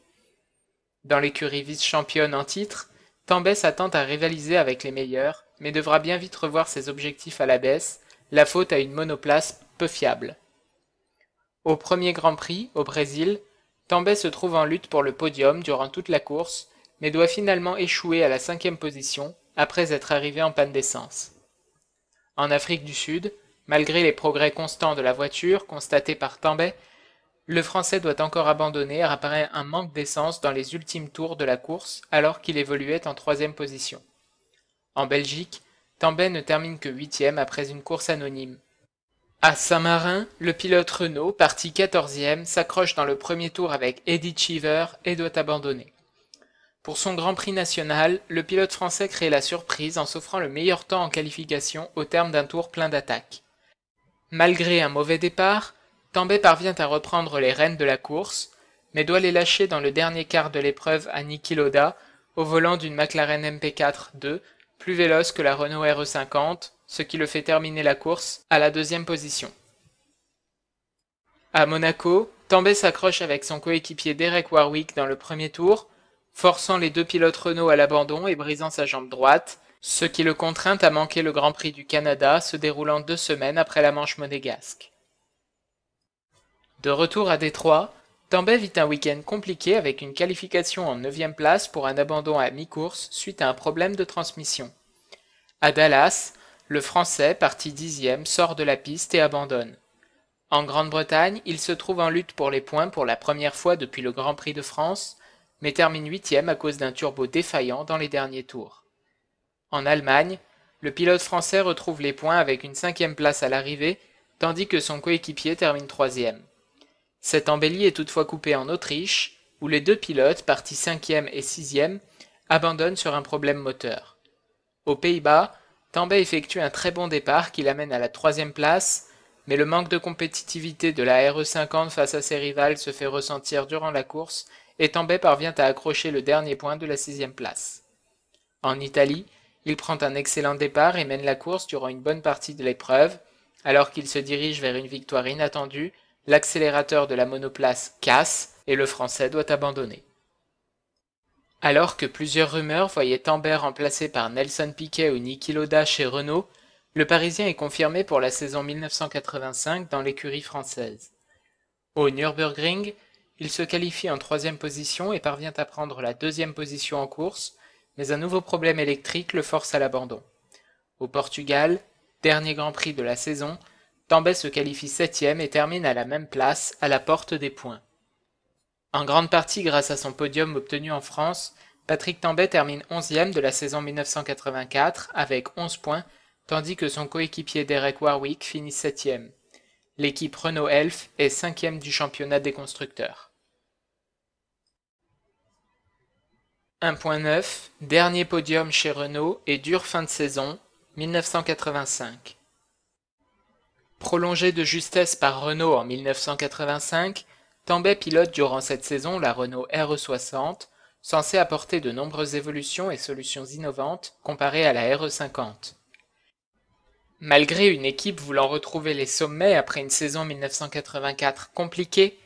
Dans l'écurie vice-championne en titre, Tambay s'attend à rivaliser avec les meilleurs, mais devra bien vite revoir ses objectifs à la baisse, la faute à une monoplace peu fiable. Au premier Grand Prix, au Brésil, Tambay se trouve en lutte pour le podium durant toute la course, mais doit finalement échouer à la cinquième position après être arrivé en panne d'essence. En Afrique du Sud, malgré les progrès constants de la voiture constatés par Tambay, le Français doit encore abandonner apparaît un manque d'essence dans les ultimes tours de la course alors qu'il évoluait en troisième position. En Belgique, Tambay ne termine que huitième après une course anonyme. À Saint-Marin, le pilote Renault, parti quatorzième, s'accroche dans le premier tour avec Eddie Cheever et doit abandonner. Pour son Grand Prix national, le pilote français crée la surprise en s'offrant le meilleur temps en qualification au terme d'un tour plein d'attaques. Malgré un mauvais départ, Tambay parvient à reprendre les rênes de la course, mais doit les lâcher dans le dernier quart de l'épreuve à Niki au volant d'une McLaren MP4 2, plus véloce que la Renault RE50, ce qui le fait terminer la course à la deuxième position. À Monaco, Tambay s'accroche avec son coéquipier Derek Warwick dans le premier tour, forçant les deux pilotes Renault à l'abandon et brisant sa jambe droite, ce qui le contraint à manquer le Grand Prix du Canada se déroulant deux semaines après la manche monégasque. De retour à Détroit, Tambay vit un week-end compliqué avec une qualification en 9 place pour un abandon à mi-course suite à un problème de transmission. À Dallas, le Français, parti dixième, sort de la piste et abandonne. En Grande-Bretagne, il se trouve en lutte pour les points pour la première fois depuis le Grand Prix de France, mais termine huitième à cause d'un turbo défaillant dans les derniers tours. En Allemagne, le pilote français retrouve les points avec une cinquième place à l'arrivée, tandis que son coéquipier termine troisième. Cette embellie est toutefois coupée en Autriche, où les deux pilotes, partis cinquième et sixième, abandonnent sur un problème moteur. Aux Pays-Bas, Tambay effectue un très bon départ qui l'amène à la troisième place, mais le manque de compétitivité de la RE50 face à ses rivales se fait ressentir durant la course Tambay parvient à accrocher le dernier point de la sixième place. En Italie, il prend un excellent départ et mène la course durant une bonne partie de l'épreuve. Alors qu'il se dirige vers une victoire inattendue, l'accélérateur de la monoplace casse et le Français doit abandonner. Alors que plusieurs rumeurs voyaient Tambay remplacé par Nelson Piquet ou Niki Loda chez Renault, le Parisien est confirmé pour la saison 1985 dans l'écurie française. Au Nürburgring, il se qualifie en troisième position et parvient à prendre la deuxième position en course, mais un nouveau problème électrique le force à l'abandon. Au Portugal, dernier Grand Prix de la saison, Tambay se qualifie septième et termine à la même place, à la porte des points. En grande partie grâce à son podium obtenu en France, Patrick Tambay termine onzième de la saison 1984 avec 11 points, tandis que son coéquipier Derek Warwick finit septième. L'équipe Renault Elf est cinquième du championnat des constructeurs. 1.9 Dernier podium chez Renault et dure fin de saison 1985. Prolongé de justesse par Renault en 1985, Tambay pilote durant cette saison la Renault RE60, censée apporter de nombreuses évolutions et solutions innovantes comparées à la RE50. Malgré une équipe voulant retrouver les sommets après une saison 1984 compliquée,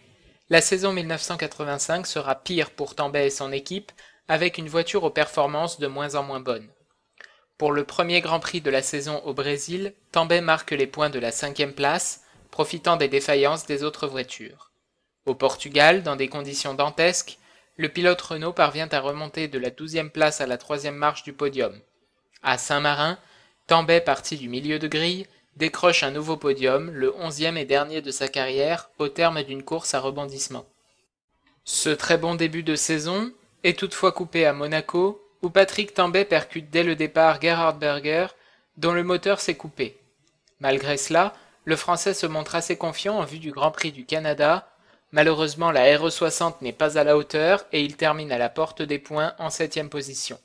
la saison 1985 sera pire pour Tambay et son équipe avec une voiture aux performances de moins en moins bonnes. Pour le premier Grand Prix de la saison au Brésil, Tambay marque les points de la cinquième place, profitant des défaillances des autres voitures. Au Portugal, dans des conditions dantesques, le pilote Renault parvient à remonter de la douzième place à la troisième marche du podium. À Saint-Marin, Tambay, parti du milieu de grille, décroche un nouveau podium, le onzième et dernier de sa carrière, au terme d'une course à rebondissement. Ce très bon début de saison, est toutefois coupé à Monaco, où Patrick Tambay percute dès le départ Gerhard Berger, dont le moteur s'est coupé. Malgré cela, le Français se montre assez confiant en vue du Grand Prix du Canada. Malheureusement, la RE60 n'est pas à la hauteur et il termine à la porte des points en septième position.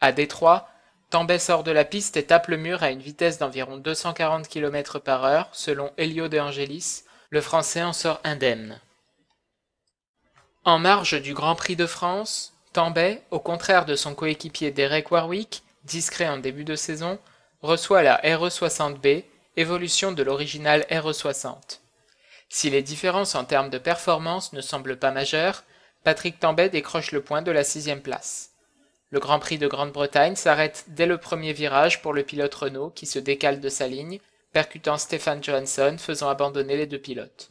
À Détroit, Tambay sort de la piste et tape le mur à une vitesse d'environ 240 km par heure, selon Elio De Angelis. Le Français en sort indemne. En marge du Grand Prix de France, Tambay, au contraire de son coéquipier Derek Warwick, discret en début de saison, reçoit la RE60B, évolution de l'original RE60. Si les différences en termes de performance ne semblent pas majeures, Patrick Tambay décroche le point de la sixième place. Le Grand Prix de Grande-Bretagne s'arrête dès le premier virage pour le pilote Renault qui se décale de sa ligne, percutant Stefan Johansson faisant abandonner les deux pilotes.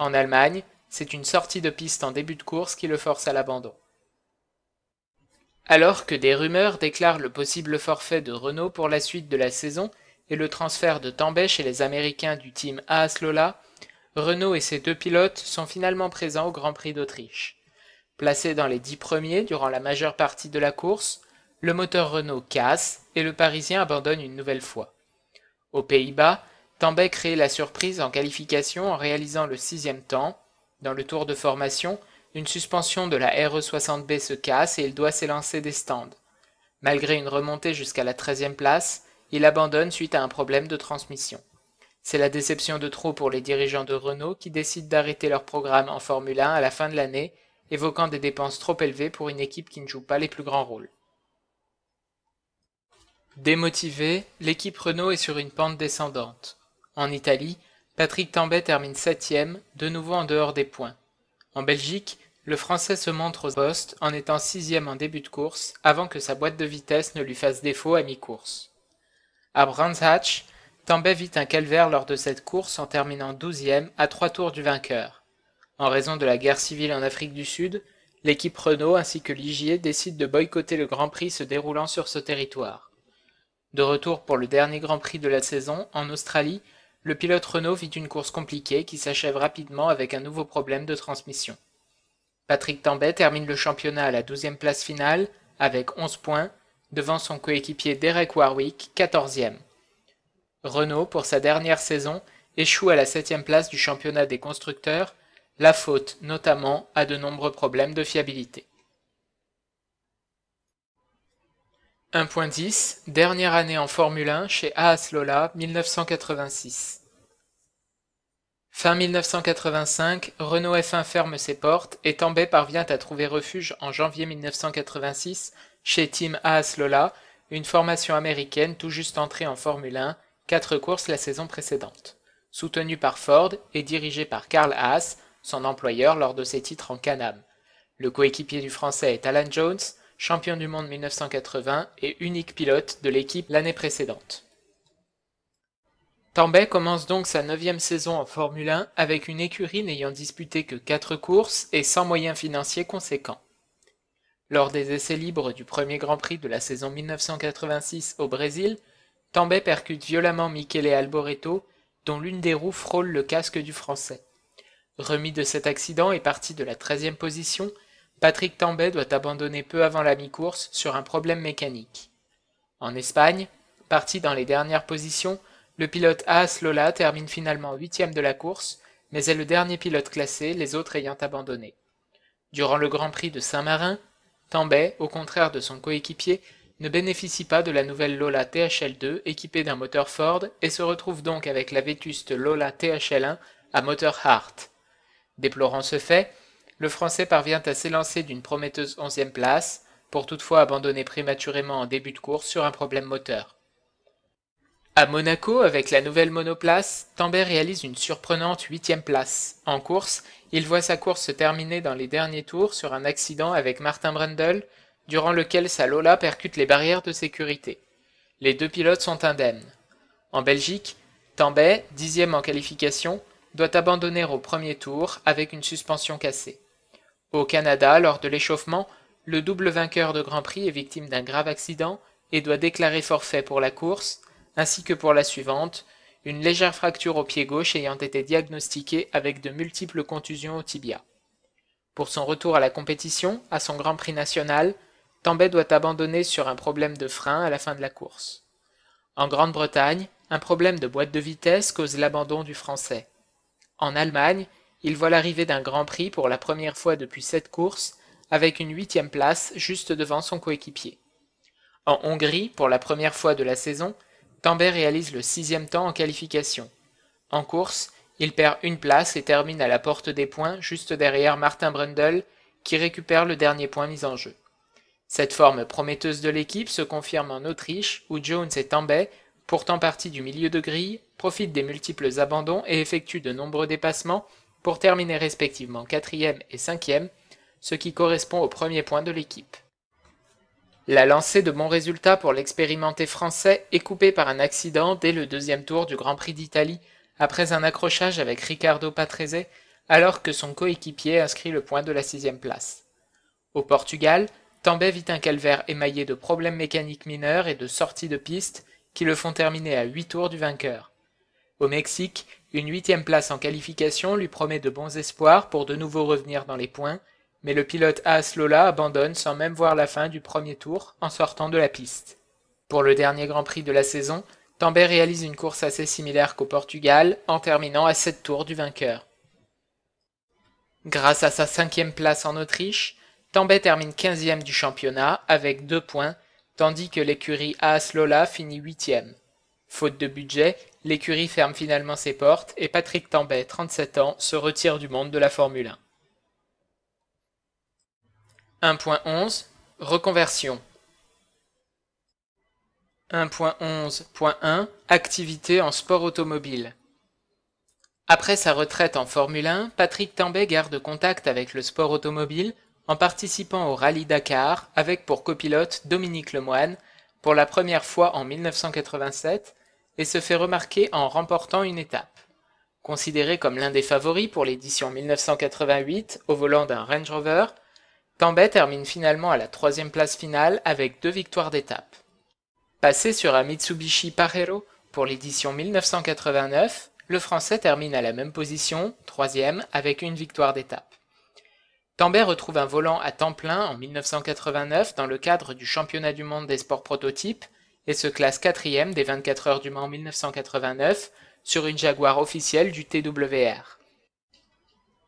En Allemagne, c'est une sortie de piste en début de course qui le force à l'abandon. Alors que des rumeurs déclarent le possible forfait de Renault pour la suite de la saison et le transfert de Tambay chez les Américains du team Haas Lola, Renault et ses deux pilotes sont finalement présents au Grand Prix d'Autriche. Placés dans les dix premiers durant la majeure partie de la course, le moteur Renault casse et le Parisien abandonne une nouvelle fois. Aux Pays-Bas, Tambay crée la surprise en qualification en réalisant le sixième temps, dans le tour de formation, une suspension de la RE60B se casse et il doit s'élancer des stands. Malgré une remontée jusqu'à la 13e place, il abandonne suite à un problème de transmission. C'est la déception de trop pour les dirigeants de Renault qui décident d'arrêter leur programme en Formule 1 à la fin de l'année, évoquant des dépenses trop élevées pour une équipe qui ne joue pas les plus grands rôles. Démotivée, l'équipe Renault est sur une pente descendante. En Italie, Patrick Tambay termine septième, de nouveau en dehors des points. En Belgique, le Français se montre au poste en étant sixième en début de course avant que sa boîte de vitesse ne lui fasse défaut à mi-course. À Brands Hatch, Tambay vit un calvaire lors de cette course en terminant douzième à trois tours du vainqueur. En raison de la guerre civile en Afrique du Sud, l'équipe Renault ainsi que Ligier décident de boycotter le Grand Prix se déroulant sur ce territoire. De retour pour le dernier Grand Prix de la saison en Australie, le pilote Renault vit une course compliquée qui s'achève rapidement avec un nouveau problème de transmission. Patrick Tambay termine le championnat à la 12e place finale avec 11 points, devant son coéquipier Derek Warwick, 14e. Renault, pour sa dernière saison, échoue à la 7e place du championnat des constructeurs, la faute notamment à de nombreux problèmes de fiabilité. 1.10, dernière année en Formule 1 chez Haas Lola 1986. Fin 1985, Renault F1 ferme ses portes et Tambay parvient à trouver refuge en janvier 1986 chez Team Haas Lola, une formation américaine tout juste entrée en Formule 1, quatre courses la saison précédente. Soutenue par Ford et dirigée par Carl Haas, son employeur lors de ses titres en Can-Am. Le coéquipier du français est Alan Jones, champion du monde 1980 et unique pilote de l'équipe l'année précédente. Tambay commence donc sa neuvième saison en Formule 1 avec une écurie n'ayant disputé que quatre courses et sans moyens financiers conséquents. Lors des essais libres du premier Grand Prix de la saison 1986 au Brésil, Tambay percute violemment Michele Alboreto, dont l'une des roues frôle le casque du Français. Remis de cet accident et parti de la 13e position, Patrick Tambay doit abandonner peu avant la mi-course sur un problème mécanique. En Espagne, parti dans les dernières positions, le pilote Aas Lola termine finalement huitième de la course, mais est le dernier pilote classé, les autres ayant abandonné. Durant le Grand Prix de Saint-Marin, Tambay, au contraire de son coéquipier, ne bénéficie pas de la nouvelle Lola THL2 équipée d'un moteur Ford et se retrouve donc avec la vétuste Lola THL1 à moteur Hart. Déplorant ce fait, le Français parvient à s'élancer d'une prometteuse 11e place, pour toutefois abandonner prématurément en début de course sur un problème moteur. À Monaco, avec la nouvelle monoplace, Tambay réalise une surprenante huitième place. En course, il voit sa course se terminer dans les derniers tours sur un accident avec Martin Brundle, durant lequel sa Lola percute les barrières de sécurité. Les deux pilotes sont indemnes. En Belgique, Tambay, dixième en qualification, doit abandonner au premier tour avec une suspension cassée. Au Canada, lors de l'échauffement, le double vainqueur de Grand Prix est victime d'un grave accident et doit déclarer forfait pour la course, ainsi que pour la suivante, une légère fracture au pied gauche ayant été diagnostiquée avec de multiples contusions au tibia. Pour son retour à la compétition, à son Grand Prix national, Tambay doit abandonner sur un problème de frein à la fin de la course. En Grande-Bretagne, un problème de boîte de vitesse cause l'abandon du Français. En Allemagne, il voit l'arrivée d'un Grand Prix pour la première fois depuis cette courses, avec une huitième place juste devant son coéquipier. En Hongrie, pour la première fois de la saison, Tambay réalise le sixième temps en qualification. En course, il perd une place et termine à la porte des points juste derrière Martin Brundle qui récupère le dernier point mis en jeu. Cette forme prometteuse de l'équipe se confirme en Autriche où Jones et Tambay, pourtant partis du milieu de grille, profitent des multiples abandons et effectuent de nombreux dépassements pour terminer respectivement quatrième et cinquième, ce qui correspond au premier point de l'équipe. La lancée de bons résultats pour l'expérimenté français est coupée par un accident dès le deuxième tour du Grand Prix d'Italie, après un accrochage avec Riccardo Patrese, alors que son coéquipier inscrit le point de la sixième place. Au Portugal, Tambay vit un calvaire émaillé de problèmes mécaniques mineurs et de sorties de piste qui le font terminer à huit tours du vainqueur. Au Mexique, une huitième place en qualification lui promet de bons espoirs pour de nouveau revenir dans les points, mais le pilote Haas Lola abandonne sans même voir la fin du premier tour en sortant de la piste. Pour le dernier Grand Prix de la saison, Tambay réalise une course assez similaire qu'au Portugal en terminant à 7 tours du vainqueur. Grâce à sa cinquième place en Autriche, Tambay termine 15e du championnat avec 2 points, tandis que l'écurie Aas Lola finit 8e. Faute de budget, L'écurie ferme finalement ses portes et Patrick Tambay, 37 ans, se retire du monde de la Formule 1. 1.11 Reconversion 1.11.1 Activité en sport automobile Après sa retraite en Formule 1, Patrick Tambay garde contact avec le sport automobile en participant au Rallye Dakar avec pour copilote Dominique Lemoine pour la première fois en 1987 et se fait remarquer en remportant une étape. Considéré comme l'un des favoris pour l'édition 1988 au volant d'un Range Rover, Tambay termine finalement à la troisième place finale avec deux victoires d'étape. Passé sur un Mitsubishi Pajero pour l'édition 1989, le Français termine à la même position, troisième, avec une victoire d'étape. Tambay retrouve un volant à temps plein en 1989 dans le cadre du championnat du monde des sports prototypes et se classe quatrième des 24 heures du Mans 1989 sur une Jaguar officielle du TWR.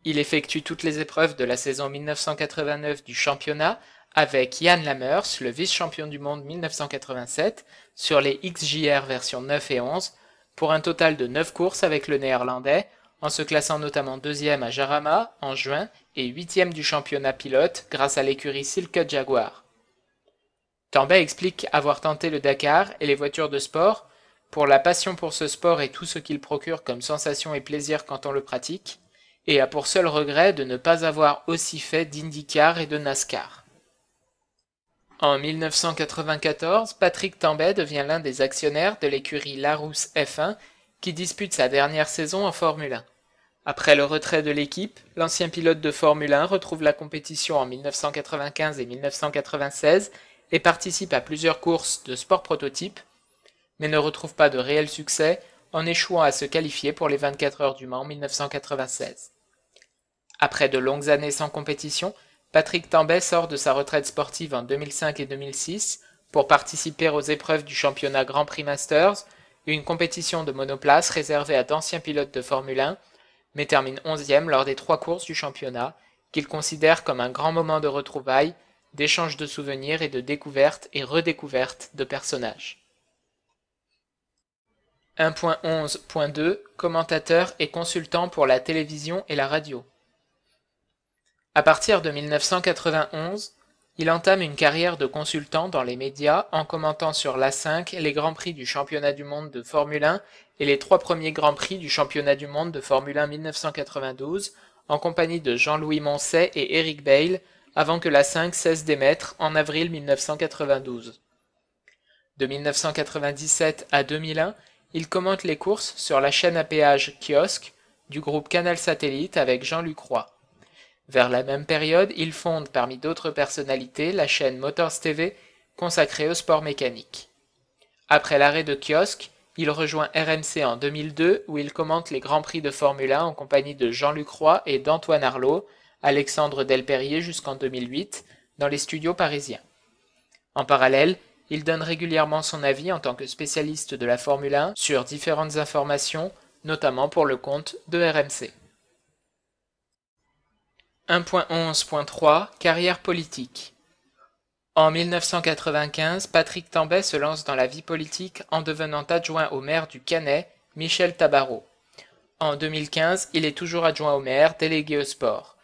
Il effectue toutes les épreuves de la saison 1989 du championnat avec Jan Lammers, le vice-champion du monde 1987, sur les XJR version 9 et 11, pour un total de 9 courses avec le néerlandais, en se classant notamment deuxième à Jarama en juin et huitième du championnat pilote grâce à l'écurie Silk Jaguar. Tambay explique avoir tenté le Dakar et les voitures de sport pour la passion pour ce sport et tout ce qu'il procure comme sensation et plaisir quand on le pratique, et a pour seul regret de ne pas avoir aussi fait d'IndyCar et de NASCAR. En 1994, Patrick Tambay devient l'un des actionnaires de l'écurie Larousse F1 qui dispute sa dernière saison en Formule 1. Après le retrait de l'équipe, l'ancien pilote de Formule 1 retrouve la compétition en 1995 et 1996 et participe à plusieurs courses de sport prototype, mais ne retrouve pas de réel succès en échouant à se qualifier pour les 24 heures du Mans 1996. Après de longues années sans compétition, Patrick Tambay sort de sa retraite sportive en 2005 et 2006 pour participer aux épreuves du championnat Grand Prix Masters, une compétition de monoplace réservée à d'anciens pilotes de Formule 1, mais termine 11e lors des trois courses du championnat, qu'il considère comme un grand moment de retrouvailles d'échanges de souvenirs et de découvertes et redécouvertes de personnages. 1.11.2 Commentateur et consultant pour la télévision et la radio. À partir de 1991, il entame une carrière de consultant dans les médias en commentant sur l'A5 les Grands Prix du Championnat du Monde de Formule 1 et les trois premiers Grands Prix du Championnat du Monde de Formule 1 1992 en compagnie de Jean-Louis Moncey et Eric Bale, avant que la 5 cesse d'émettre en avril 1992. De 1997 à 2001, il commente les courses sur la chaîne à péage Kiosque du groupe Canal Satellite avec Jean-Luc Roy. Vers la même période, il fonde parmi d'autres personnalités la chaîne Motors TV consacrée au sport mécanique. Après l'arrêt de Kiosque, il rejoint RMC en 2002 où il commente les Grands Prix de Formule 1 en compagnie de Jean-Luc Roy et d'Antoine Arlot, Alexandre Delperrier jusqu'en 2008, dans les studios parisiens. En parallèle, il donne régulièrement son avis en tant que spécialiste de la Formule 1 sur différentes informations, notamment pour le compte de RMC. 1.11.3 Carrière politique En 1995, Patrick Tambay se lance dans la vie politique en devenant adjoint au maire du Canet, Michel Tabarot. En 2015, il est toujours adjoint au maire, délégué au sport.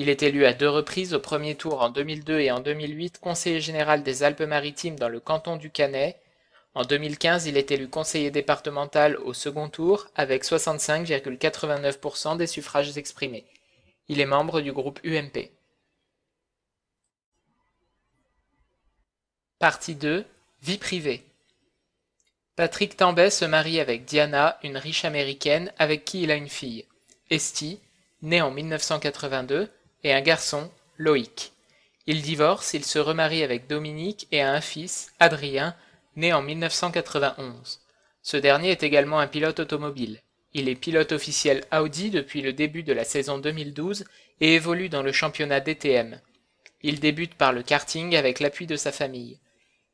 Il est élu à deux reprises au premier tour en 2002 et en 2008 conseiller général des Alpes-Maritimes dans le canton du Canet. En 2015, il est élu conseiller départemental au second tour avec 65,89% des suffrages exprimés. Il est membre du groupe UMP. Partie 2. Vie privée. Patrick Tambay se marie avec Diana, une riche américaine avec qui il a une fille. Esti, née en 1982, et un garçon, Loïc. Il divorce, il se remarie avec Dominique et a un fils, Adrien, né en 1991. Ce dernier est également un pilote automobile. Il est pilote officiel Audi depuis le début de la saison 2012 et évolue dans le championnat DTM. Il débute par le karting avec l'appui de sa famille.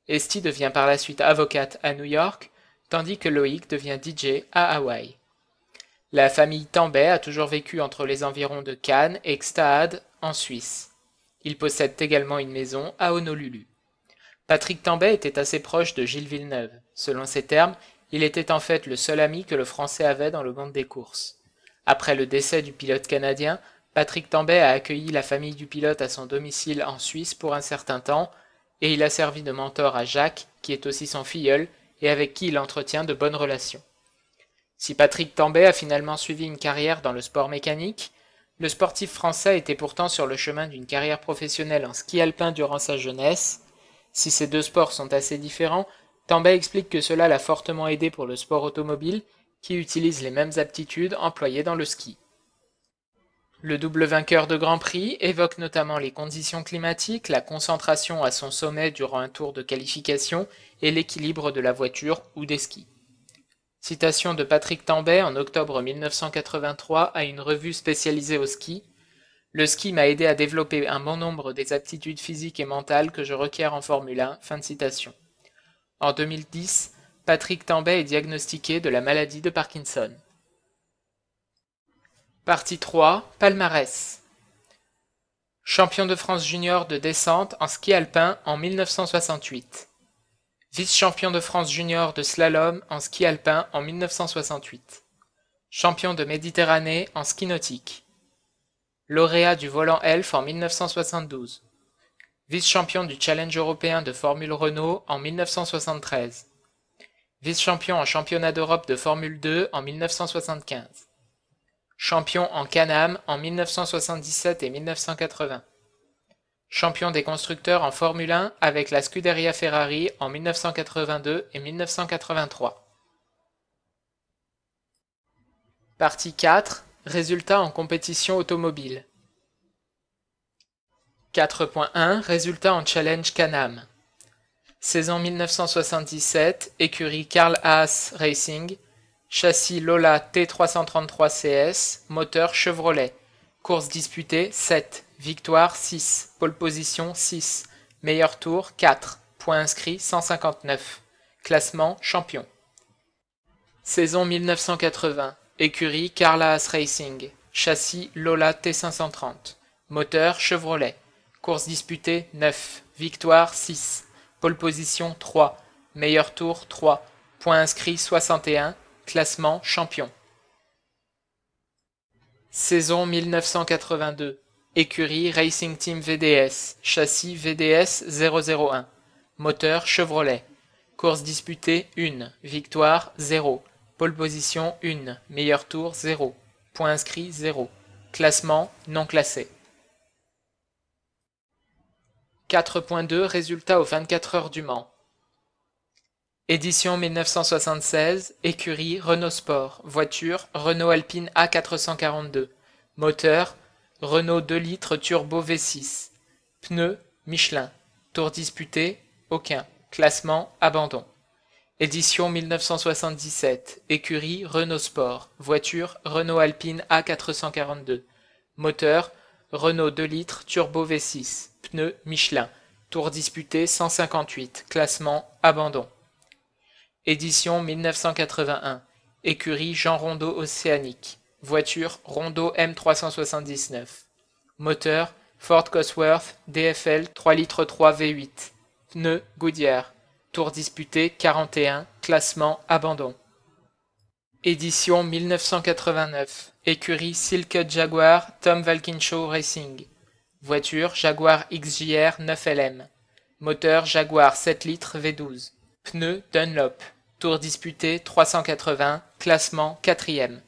Esti devient par la suite avocate à New York, tandis que Loïc devient DJ à Hawaï. La famille Tambay a toujours vécu entre les environs de Cannes et Gstaad, en Suisse. Ils possèdent également une maison à Honolulu. Patrick Tambay était assez proche de Gilles Villeneuve. Selon ses termes, il était en fait le seul ami que le Français avait dans le monde des courses. Après le décès du pilote canadien, Patrick Tambay a accueilli la famille du pilote à son domicile en Suisse pour un certain temps, et il a servi de mentor à Jacques, qui est aussi son filleul, et avec qui il entretient de bonnes relations. Si Patrick Tambay a finalement suivi une carrière dans le sport mécanique, le sportif français était pourtant sur le chemin d'une carrière professionnelle en ski alpin durant sa jeunesse. Si ces deux sports sont assez différents, Tambay explique que cela l'a fortement aidé pour le sport automobile, qui utilise les mêmes aptitudes employées dans le ski. Le double vainqueur de Grand Prix évoque notamment les conditions climatiques, la concentration à son sommet durant un tour de qualification et l'équilibre de la voiture ou des skis. Citation de Patrick Tambay en octobre 1983 à une revue spécialisée au ski. Le ski m'a aidé à développer un bon nombre des aptitudes physiques et mentales que je requiers en Formule 1. Fin de citation. En 2010, Patrick Tambay est diagnostiqué de la maladie de Parkinson. Partie 3. Palmarès. Champion de France junior de descente en ski alpin en 1968. Vice-champion de France junior de slalom en ski alpin en 1968. Champion de Méditerranée en ski nautique. Lauréat du volant Elf en 1972. Vice-champion du Challenge européen de Formule Renault en 1973. Vice-champion en championnat d'Europe de Formule 2 en 1975. Champion en can en 1977 et 1980 champion des constructeurs en Formule 1 avec la Scuderia Ferrari en 1982 et 1983. Partie 4. Résultats en compétition automobile. 4.1 Résultats en Challenge Canam. Saison 1977, écurie Carl Haas Racing, châssis Lola T333 CS, moteur Chevrolet. Course disputée 7. Victoire 6, pole position 6, meilleur tour 4, points inscrits 159. Classement champion. Saison 1980. Écurie Carlas Racing. Châssis Lola T530. Moteur Chevrolet. Course disputée 9. Victoire 6. Pole position 3. Meilleur tour 3. Points inscrits 61. Classement champion. Saison 1982. Écurie Racing Team VDS, châssis VDS 001, moteur Chevrolet. Course disputée 1, victoire 0, pole position 1, meilleur tour 0, point inscrit 0, classement non classé. 4.2 résultat aux 24 heures du Mans. Édition 1976, écurie Renault Sport, voiture Renault Alpine A442, moteur Renault 2 litres turbo V6. Pneus Michelin. Tour disputé aucun. Classement abandon. Édition 1977. Écurie Renault Sport. Voiture Renault Alpine A442. Moteur Renault 2 litres turbo V6. Pneus Michelin. Tour disputé 158. Classement abandon. Édition 1981. Écurie Jean Rondeau Océanique. Voiture Rondo M379. Moteur Ford Cosworth DFL 3 litres 3 V8. Pneus Goodyear. Tour disputé 41. Classement abandon. Édition 1989. Écurie Silk Jaguar Tom Valkinshaw Racing. Voiture Jaguar XJR 9LM. Moteur Jaguar 7 litres V12. Pneus Dunlop. Tour disputé 380. Classement 4 e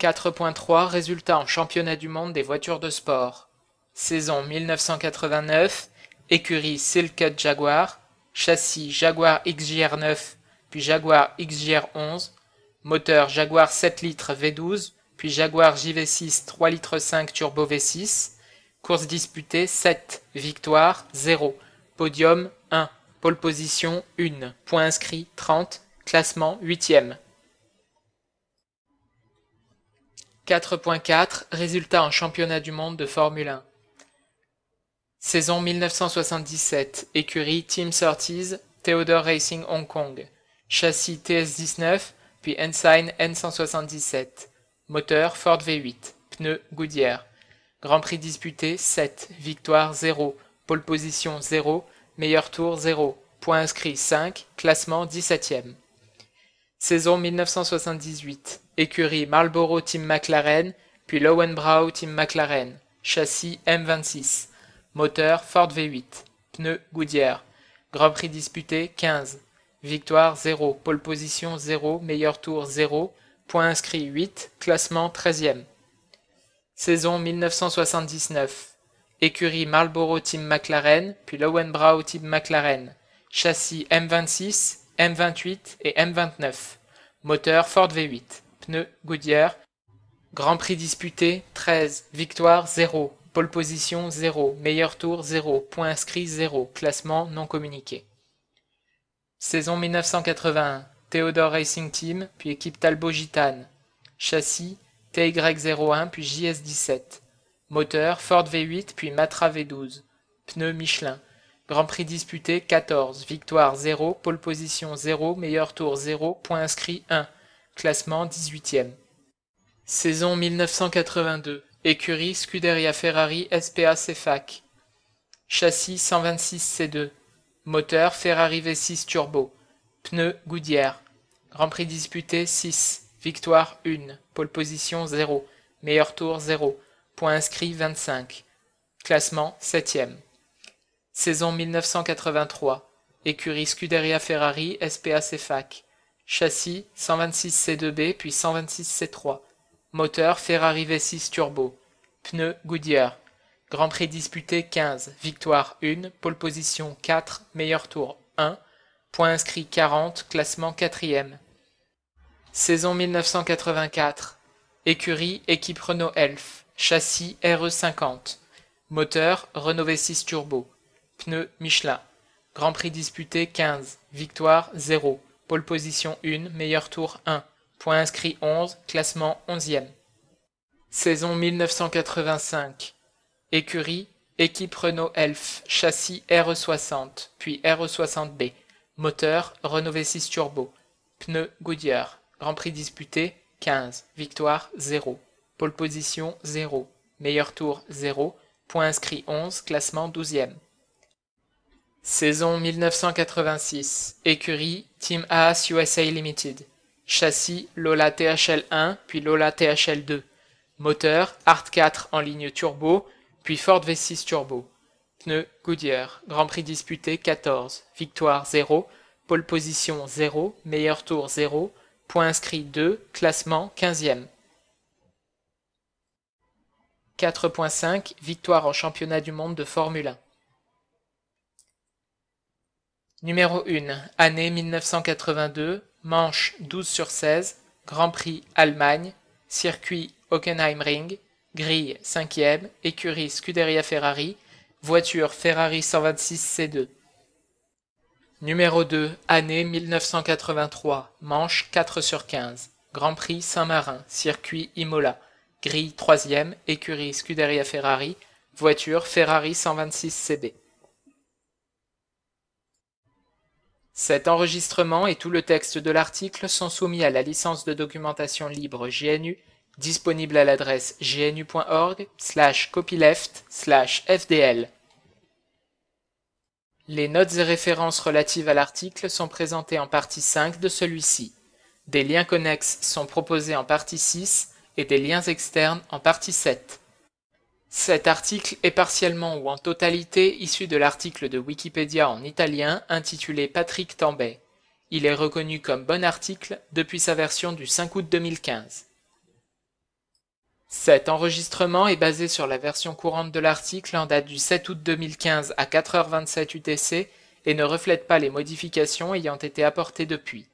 4.3 Résultats en championnat du monde des voitures de sport. Saison 1989, écurie Silcut Jaguar, châssis Jaguar XJR9 puis Jaguar XJR11, moteur Jaguar 7 litres V12 puis Jaguar JV6 3 litres 5 turbo V6, course disputée 7, victoire 0, podium 1, pole position 1, points inscrits 30, classement 8e. 4.4 résultat en championnat du monde de Formule 1 Saison 1977 Écurie Team 30 Theodore Racing Hong Kong Châssis TS19 puis Ensign N177 Moteur Ford V8 Pneus Goodyear Grand Prix disputé 7 Victoire 0 pôle position 0 Meilleur tour 0 Points inscrits 5 Classement 17e Saison 1978. Écurie Marlboro Team McLaren, puis Lowenbrau Team McLaren. Châssis M26. Moteur Ford V8. Pneus Goodyear. Grand Prix disputé 15. Victoire 0. Pole position 0. Meilleur tour 0. Point inscrit 8. Classement 13e. Saison 1979. Écurie Marlboro Team McLaren, puis Lowenbrau Team McLaren. Châssis M26, M28 et M29. Moteur Ford V8. Pneus Goodyear. Grand Prix disputé 13. Victoire 0. Pole position 0. Meilleur tour 0. Point inscrit 0. Classement non communiqué. Saison 1981. Theodore Racing Team, puis équipe Talbot Gitane. Châssis TY01 puis JS17. Moteur Ford V8 puis Matra V12. Pneus Michelin. Grand Prix disputé 14, victoire 0, pole position 0, meilleur tour 0, point inscrit 1, classement 18e. Saison 1982, écurie Scuderia Ferrari SPA cfac Châssis 126 C2, moteur Ferrari V6 turbo, pneus Goudière. Grand Prix disputé 6, victoire 1, pole position 0, meilleur tour 0, point inscrit 25, classement 7e. Saison 1983. Écurie Scuderia Ferrari SPA CFAC Châssis 126 C2B puis 126 C3. Moteur Ferrari V6 Turbo. Pneus Goodyear. Grand Prix disputé 15, victoire 1, pôle position 4, meilleur tour 1, Point inscrit 40, classement 4e. Saison 1984. Écurie équipe Renault Elf, châssis RE50, moteur Renault V6 Turbo, Pneus Michelin. Grand Prix disputé 15, victoire 0, Pôle position 1, meilleur tour 1, Point inscrit 11, classement 11e. Saison 1985. Écurie, équipe Renault Elf, châssis RE60, puis RE60B, moteur Renault V6 Turbo, pneus Goodyear, Grand Prix disputé 15, victoire 0, Pôle position 0, meilleur tour 0, Point inscrit 11, classement 12e. Saison 1986. Écurie Team Haas USA Limited. Châssis Lola THL1 puis Lola THL2. Moteur Art 4 en ligne turbo puis Ford V6 turbo. Pneus Goodyear. Grand Prix disputé 14. Victoire 0. pôle position 0. Meilleur tour 0. Point inscrit 2. Classement 15e. 4.5 Victoire en championnat du monde de Formule 1. Numéro 1, année 1982, manche 12 sur 16, Grand Prix Allemagne, circuit Hockenheimring, grille 5e, écurie Scuderia Ferrari, voiture Ferrari 126 C2. Numéro 2, année 1983, manche 4 sur 15, Grand Prix Saint-Marin, circuit Imola, grille 3e, écurie Scuderia Ferrari, voiture Ferrari 126 CB. Cet enregistrement et tout le texte de l'article sont soumis à la licence de documentation libre GNU disponible à l'adresse gnu.org copyleft fdl. Les notes et références relatives à l'article sont présentées en partie 5 de celui-ci. Des liens connexes sont proposés en partie 6 et des liens externes en partie 7. Cet article est partiellement ou en totalité issu de l'article de Wikipédia en italien intitulé Patrick Tambay. Il est reconnu comme bon article depuis sa version du 5 août 2015. Cet enregistrement est basé sur la version courante de l'article en date du 7 août 2015 à 4h27 UTC et ne reflète pas les modifications ayant été apportées depuis.